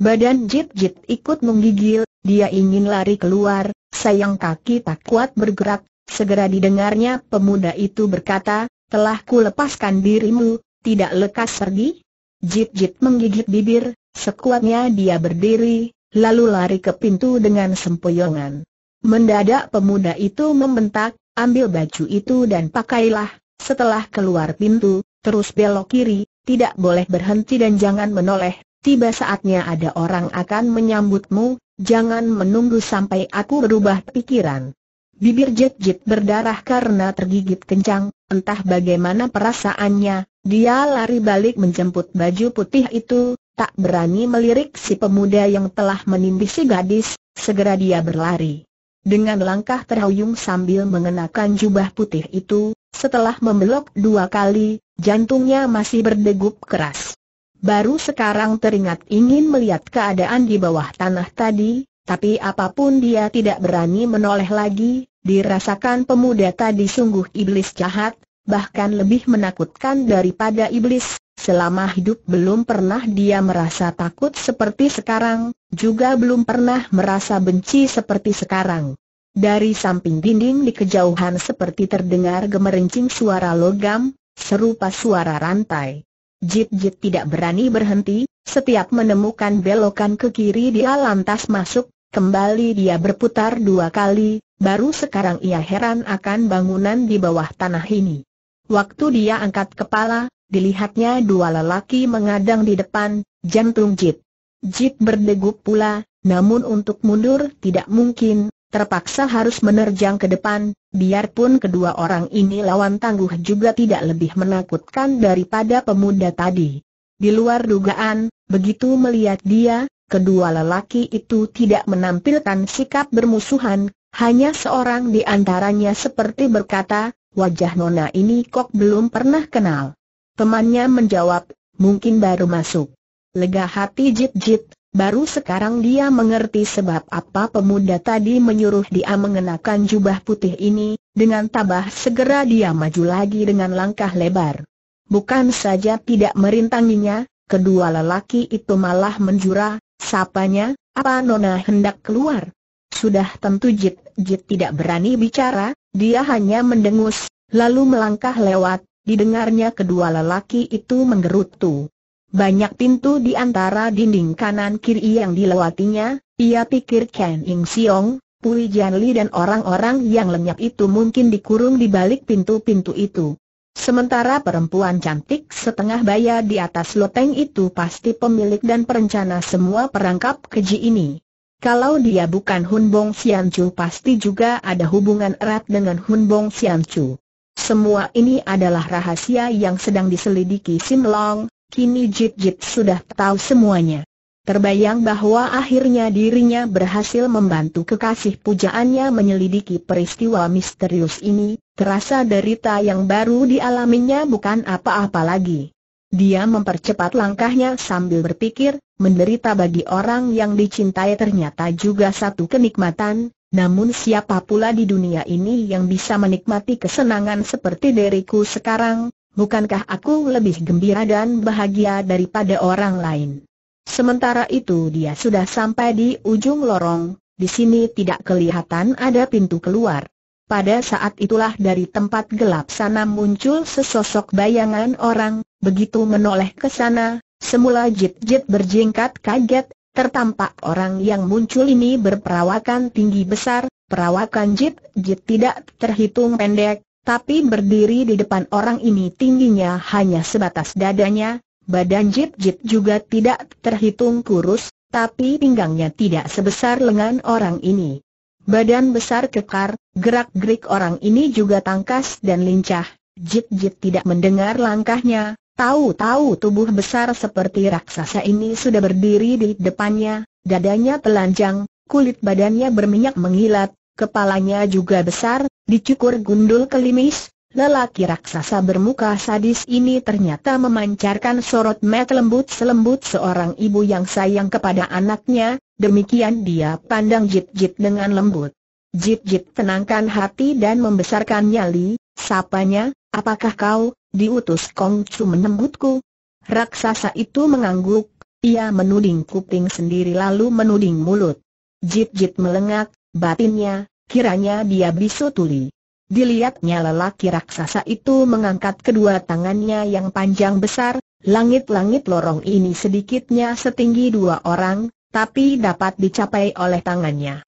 Badan jit-jit ikut menggigil, dia ingin lari keluar, sayang kaki tak kuat bergerak, segera didengarnya pemuda itu berkata, telah ku lepaskan dirimu, tidak lekas pergi? Jip Jip menggigit bibir, sekuatnya dia berdiri, lalu lari ke pintu dengan sempoyongan. Mendadak pemuda itu membentak, ambil baju itu dan pakailah, setelah keluar pintu, terus belok kiri, tidak boleh berhenti dan jangan menoleh, tiba saatnya ada orang akan menyambutmu, jangan menunggu sampai aku berubah pikiran. Bibir Jet berdarah karena tergigit kencang, entah bagaimana perasaannya, dia lari balik menjemput baju putih itu, tak berani melirik si pemuda yang telah menindih si gadis, segera dia berlari. Dengan langkah terhuyung sambil mengenakan jubah putih itu, setelah membelok dua kali, jantungnya masih berdegup keras. Baru sekarang teringat ingin melihat keadaan di bawah tanah tadi, tapi apapun dia tidak berani menoleh lagi, dirasakan pemuda tadi sungguh iblis jahat, bahkan lebih menakutkan daripada iblis, selama hidup belum pernah dia merasa takut seperti sekarang, juga belum pernah merasa benci seperti sekarang. Dari samping dinding di kejauhan seperti terdengar gemerincing suara logam, serupa suara rantai. Jit-jit tidak berani berhenti, setiap menemukan belokan ke kiri dia lantas masuk, Kembali dia berputar dua kali, baru sekarang ia heran akan bangunan di bawah tanah ini. Waktu dia angkat kepala, dilihatnya dua lelaki mengadang di depan, jantung jip. Jip berdegup pula, namun untuk mundur tidak mungkin, terpaksa harus menerjang ke depan, biarpun kedua orang ini lawan tangguh juga tidak lebih menakutkan daripada pemuda tadi. Di luar dugaan, begitu melihat dia, kedua lelaki itu tidak menampilkan sikap bermusuhan, hanya seorang di antaranya seperti berkata, wajah nona ini kok belum pernah kenal. Temannya menjawab, mungkin baru masuk. Lega hati jip jip. baru sekarang dia mengerti sebab apa pemuda tadi menyuruh dia mengenakan jubah putih ini, dengan tabah segera dia maju lagi dengan langkah lebar. Bukan saja tidak merintanginya, kedua lelaki itu malah menjurah. Sapanya, apa Nona hendak keluar? Sudah tentu Jit, Jit tidak berani bicara, dia hanya mendengus, lalu melangkah lewat, didengarnya kedua lelaki itu menggerutu. Banyak pintu di antara dinding kanan kiri yang dilewatinya, ia pikir Ken Ing Siong, Pui Jian Li dan orang-orang yang lenyap itu mungkin dikurung di balik pintu-pintu itu. Sementara perempuan cantik setengah baya di atas loteng itu pasti pemilik dan perencana semua perangkap keji ini. Kalau dia bukan Hun Bong Sian Chu pasti juga ada hubungan erat dengan Hun Bong Sian Chu. Semua ini adalah rahasia yang sedang diselidiki Sim Long, kini Jit Jit sudah tahu semuanya. Terbayang bahwa akhirnya dirinya berhasil membantu kekasih pujaannya menyelidiki peristiwa misterius ini, Terasa derita yang baru dialaminya bukan apa-apa lagi. Dia mempercepat langkahnya sambil berpikir, menderita bagi orang yang dicintai ternyata juga satu kenikmatan, namun siapa pula di dunia ini yang bisa menikmati kesenangan seperti diriku sekarang, bukankah aku lebih gembira dan bahagia daripada orang lain. Sementara itu dia sudah sampai di ujung lorong, di sini tidak kelihatan ada pintu keluar. Pada saat itulah dari tempat gelap sana muncul sesosok bayangan orang, begitu menoleh ke sana, semula jit-jit berjingkat kaget, tertampak orang yang muncul ini berperawakan tinggi besar, perawakan jit-jit tidak terhitung pendek, tapi berdiri di depan orang ini tingginya hanya sebatas dadanya, badan jit-jit juga tidak terhitung kurus, tapi pinggangnya tidak sebesar lengan orang ini. Badan besar kekar, Gerak-gerik orang ini juga tangkas dan lincah. Jit-jit tidak mendengar langkahnya, tahu-tahu tubuh besar seperti raksasa ini sudah berdiri di depannya, dadanya telanjang, kulit badannya berminyak mengilat, kepalanya juga besar, dicukur gundul kelimis. Lelaki raksasa bermuka sadis ini ternyata memancarkan sorot mata lembut selembut seorang ibu yang sayang kepada anaknya, demikian dia pandang jit-jit dengan lembut. Jip Jip tenangkan hati dan membesarkan nyali, sapanya, apakah kau, diutus Kong Chu menembutku? Raksasa itu mengangguk, ia menuding kuping sendiri lalu menuding mulut. Jip Jip melengak, batinnya, kiranya dia bisu tuli. Dilihatnya lelaki raksasa itu mengangkat kedua tangannya yang panjang besar, langit-langit lorong ini sedikitnya setinggi dua orang, tapi dapat dicapai oleh tangannya.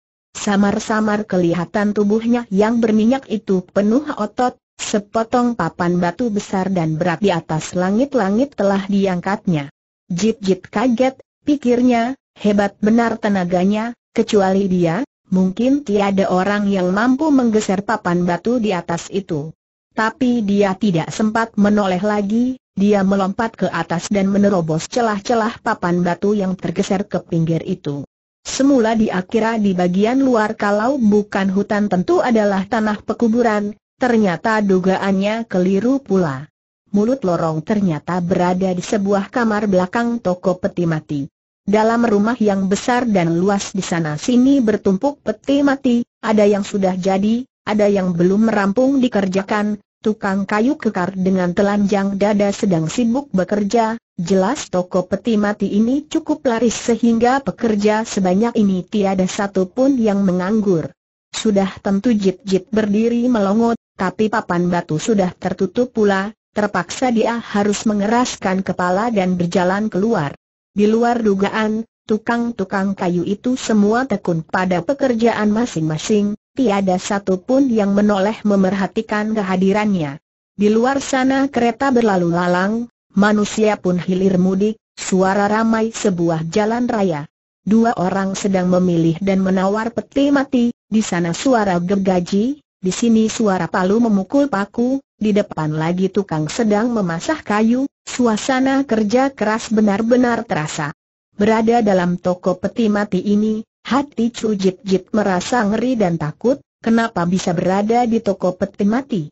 Samar-samar kelihatan tubuhnya yang berminyak itu penuh otot, sepotong papan batu besar dan berat di atas langit-langit telah diangkatnya. Jit-jit kaget, pikirnya, hebat benar tenaganya, kecuali dia, mungkin tiada orang yang mampu menggeser papan batu di atas itu. Tapi dia tidak sempat menoleh lagi, dia melompat ke atas dan menerobos celah-celah papan batu yang tergeser ke pinggir itu. Semula dia kira di bagian luar kalau bukan hutan tentu adalah tanah pekuburan, ternyata dugaannya keliru pula. Mulut lorong ternyata berada di sebuah kamar belakang toko peti mati. Dalam rumah yang besar dan luas di sana sini bertumpuk peti mati, ada yang sudah jadi, ada yang belum merampung dikerjakan, tukang kayu kekar dengan telanjang dada sedang sibuk bekerja, Jelas toko peti mati ini cukup laris sehingga pekerja sebanyak ini tiada satu pun yang menganggur. Sudah tentu jit-jit berdiri melongot, tapi papan batu sudah tertutup pula, terpaksa dia harus mengeraskan kepala dan berjalan keluar. Di luar dugaan, tukang-tukang kayu itu semua tekun pada pekerjaan masing-masing, tiada satu pun yang menoleh memerhatikan kehadirannya. Di luar sana kereta berlalu lalang, Manusia pun hilir mudik, suara ramai sebuah jalan raya. Dua orang sedang memilih dan menawar peti mati, di sana suara gergaji, di sini suara palu memukul paku, di depan lagi tukang sedang memasah kayu, suasana kerja keras benar-benar terasa. Berada dalam toko peti mati ini, hati Chu Jit Jit merasa ngeri dan takut, kenapa bisa berada di toko peti mati?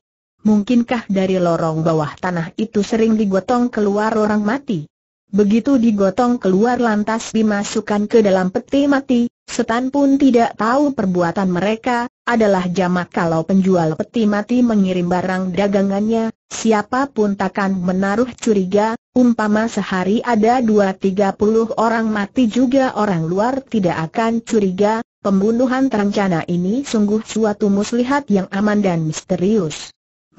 Mungkinkah dari lorong bawah tanah itu sering digotong keluar orang mati? Begitu digotong keluar lantas dimasukkan ke dalam peti mati, setan pun tidak tahu perbuatan mereka, adalah jamak kalau penjual peti mati mengirim barang dagangannya, siapapun takkan menaruh curiga, umpama sehari ada dua tiga puluh orang mati juga orang luar tidak akan curiga, pembunuhan terencana ini sungguh suatu muslihat yang aman dan misterius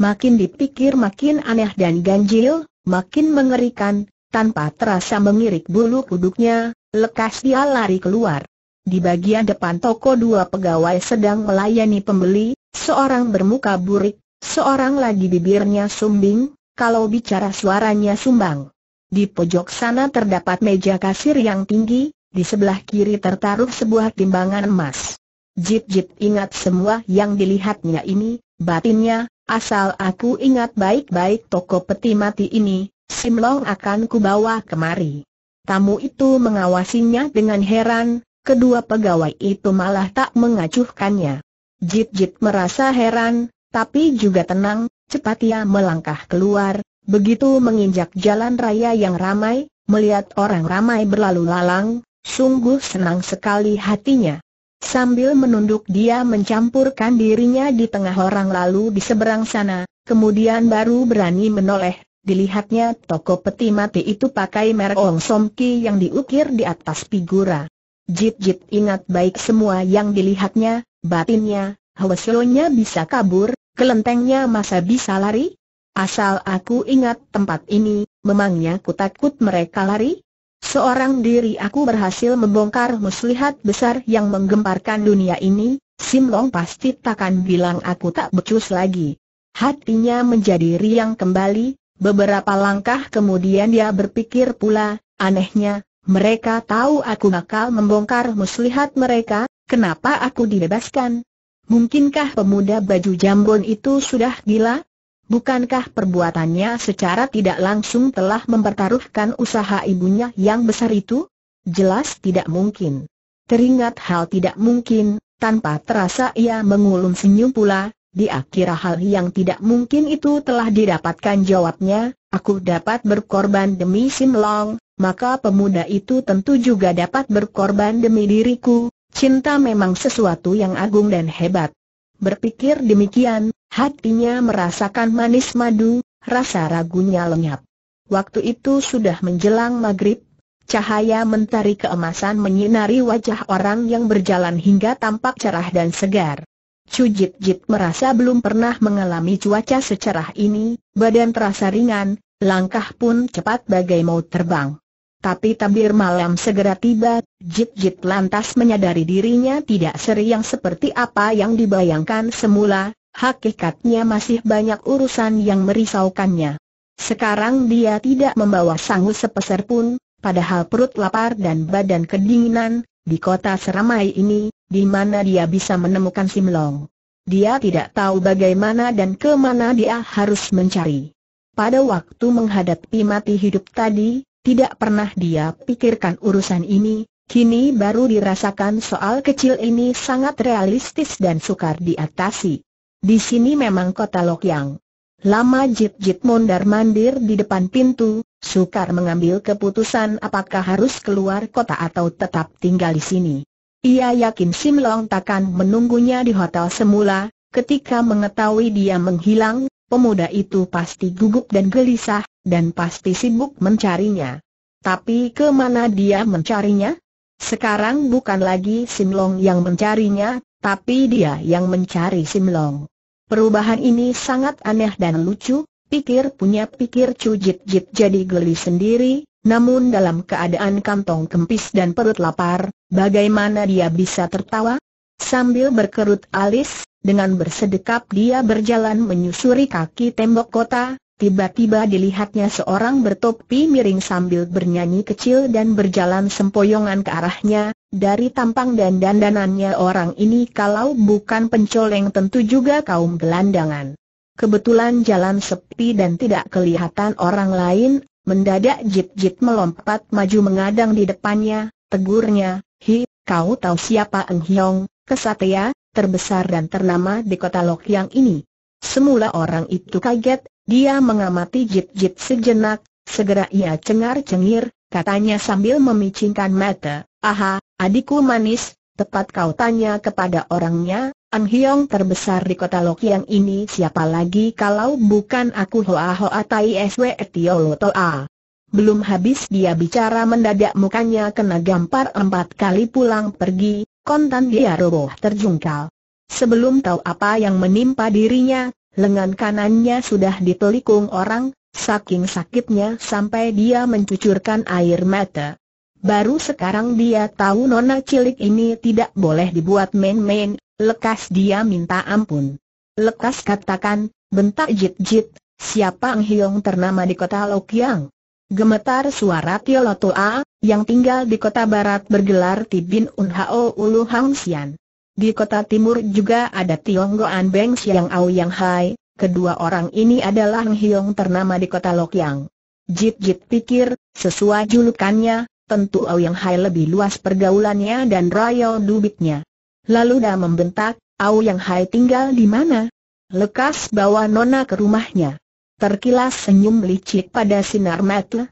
makin dipikir makin aneh dan ganjil, makin mengerikan, tanpa terasa mengirik bulu kuduknya, lekas dia lari keluar. Di bagian depan toko dua pegawai sedang melayani pembeli, seorang bermuka burik, seorang lagi bibirnya sumbing, kalau bicara suaranya sumbang. Di pojok sana terdapat meja kasir yang tinggi, di sebelah kiri tertaruh sebuah timbangan emas. Jip Jip ingat semua yang dilihatnya ini, batinnya, Asal aku ingat baik-baik toko peti mati ini, Simlong akan kubawa kemari. Tamu itu mengawasinya dengan heran, kedua pegawai itu malah tak mengacuhkannya. Jit-jit merasa heran, tapi juga tenang, cepat ia melangkah keluar, begitu menginjak jalan raya yang ramai, melihat orang ramai berlalu lalang, sungguh senang sekali hatinya. Sambil menunduk dia mencampurkan dirinya di tengah orang lalu di seberang sana, kemudian baru berani menoleh. Dilihatnya toko peti mati itu pakai merek Ong Som Ki yang diukir di atas figura. Jit-jit ingat baik semua yang dilihatnya, batinnya, hawasionya bisa kabur, kelentengnya masa bisa lari? Asal aku ingat tempat ini, memangnya ku takut mereka lari? Seorang diri aku berhasil membongkar muslihat besar yang menggemparkan dunia ini, Sim Long pasti takkan bilang aku tak becus lagi. Hatinya menjadi riang kembali, beberapa langkah kemudian dia berpikir pula, anehnya, mereka tahu aku bakal membongkar muslihat mereka, kenapa aku dibebaskan? Mungkinkah pemuda baju jambon itu sudah gila? Bukankah perbuatannya secara tidak langsung telah mempertaruhkan usaha ibunya yang besar itu? Jelas tidak mungkin. Teringat hal tidak mungkin, tanpa terasa ia mengulung senyum pula, Di akhir hal yang tidak mungkin itu telah didapatkan jawabnya, aku dapat berkorban demi Sim Long, maka pemuda itu tentu juga dapat berkorban demi diriku, cinta memang sesuatu yang agung dan hebat. Berpikir demikian, hatinya merasakan manis madu, rasa ragunya lenyap. Waktu itu sudah menjelang maghrib, cahaya mentari keemasan menyinari wajah orang yang berjalan hingga tampak cerah dan segar. Cujit Jit merasa belum pernah mengalami cuaca secerah ini, badan terasa ringan, langkah pun cepat bagai mau terbang. Tapi tabir malam segera tiba, Jit-Jit lantas menyadari dirinya tidak seriang seperti apa yang dibayangkan semula, hakikatnya masih banyak urusan yang merisaukannya. Sekarang dia tidak membawa sangu sepeser pun, padahal perut lapar dan badan kedinginan, di kota seramai ini, di mana dia bisa menemukan Simlong. Dia tidak tahu bagaimana dan kemana dia harus mencari. Pada waktu menghadapi mati hidup tadi, tidak pernah dia pikirkan urusan ini, kini baru dirasakan soal kecil ini sangat realistis dan sukar diatasi. Di sini memang kota Lokyang. Lama jit-jit mondar-mandir di depan pintu, sukar mengambil keputusan apakah harus keluar kota atau tetap tinggal di sini. Ia yakin Sim Long takkan menunggunya di hotel semula, ketika mengetahui dia menghilang, pemuda itu pasti gugup dan gelisah, dan pasti sibuk mencarinya. Tapi kemana dia mencarinya? Sekarang bukan lagi Simlong yang mencarinya, tapi dia yang mencari Simlong. Perubahan ini sangat aneh dan lucu, pikir punya pikir cujit jit jadi geli sendiri, namun dalam keadaan kantong kempis dan perut lapar, bagaimana dia bisa tertawa? Sambil berkerut alis, dengan bersedekap dia berjalan menyusuri kaki tembok kota, Tiba-tiba dilihatnya seorang bertopi miring sambil bernyanyi kecil dan berjalan sempoyongan ke arahnya, dari tampang dan dandanannya orang ini kalau bukan pencoleng tentu juga kaum gelandangan. Kebetulan jalan sepi dan tidak kelihatan orang lain, mendadak jit-jit melompat maju mengadang di depannya, tegurnya, Hi, kau tahu siapa Eng Hiong, kesatria, terbesar dan ternama di kota Lok Yang ini. Semula orang itu kaget, dia mengamati Jit-Jit sejenak, segera ia cengar-cengir, katanya sambil memicingkan mata, Aha, adikku manis, tepat kau tanya kepada orangnya, Ang Hiong terbesar di kota yang ini siapa lagi kalau bukan aku Hoa Hoa Tai Swe Tiolo Toa. Belum habis dia bicara mendadak mukanya kena gampar empat kali pulang pergi, kontan dia roboh terjungkal. Sebelum tahu apa yang menimpa dirinya, lengan kanannya sudah dipelikung orang, saking sakitnya sampai dia mencucurkan air mata. Baru sekarang dia tahu nona cilik ini tidak boleh dibuat main-main, lekas dia minta ampun. Lekas katakan, bentak jit-jit, siapa Ang Hiong ternama di kota Lokyang? Gemetar suara Tio Lotoa, yang tinggal di kota barat bergelar Tibin Unhao Ulu Hang Sian. Di kota timur juga ada Tionggoan Beng yang Au Yang Hai, kedua orang ini adalah Hiong ternama di kota Lokyang. Jit Jit pikir, sesuai julukannya, tentu Au Yang Hai lebih luas pergaulannya dan raya dubitnya. Lalu dah membentak, Au Yang Hai tinggal di mana? Lekas bawa Nona ke rumahnya. Terkilas senyum licik pada sinar mata,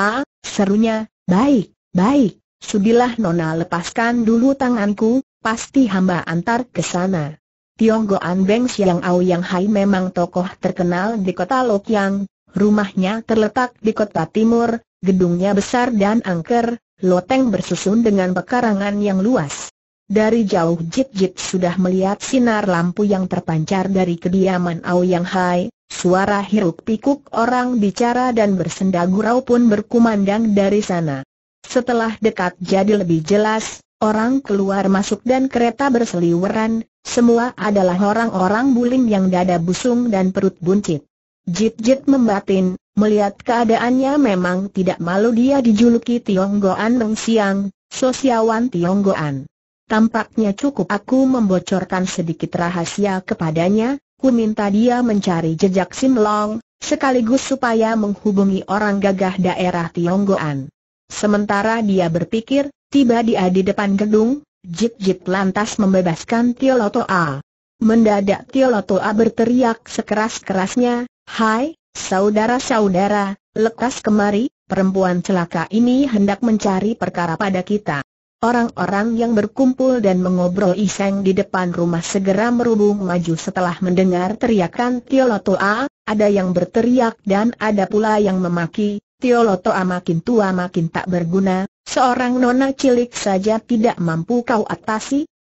A, serunya, baik, baik, sudilah Nona lepaskan dulu tanganku, pasti hamba antar ke sana. Goan Beng yang Au Yang Hai memang tokoh terkenal di kota Lokyang, rumahnya terletak di kota timur, gedungnya besar dan angker, loteng bersusun dengan pekarangan yang luas. Dari jauh Jit Jit sudah melihat sinar lampu yang terpancar dari kediaman Au Yang Hai, suara hiruk pikuk orang bicara dan bersenda gurau pun berkumandang dari sana. Setelah dekat jadi lebih jelas, Orang keluar masuk dan kereta berseliweran, semua adalah orang-orang bulim yang dada busung dan perut buncit. Jit-jit membatin, melihat keadaannya memang tidak malu dia dijuluki Tionggoan Reng Siang, sosiawan Tionggoan. Tampaknya cukup aku membocorkan sedikit rahasia kepadanya, ku minta dia mencari jejak Sim Long, sekaligus supaya menghubungi orang gagah daerah Tionggoan. Sementara dia berpikir, tiba dia di depan gedung, Jip-Jip lantas membebaskan A. Mendadak A berteriak sekeras-kerasnya, Hai, saudara-saudara, lekas kemari, perempuan celaka ini hendak mencari perkara pada kita. Orang-orang yang berkumpul dan mengobrol iseng di depan rumah segera merubung maju setelah mendengar teriakan A, ada yang berteriak dan ada pula yang memaki, Tio Loto makin tua makin tak berguna, seorang nona cilik saja tidak mampu kau atasi,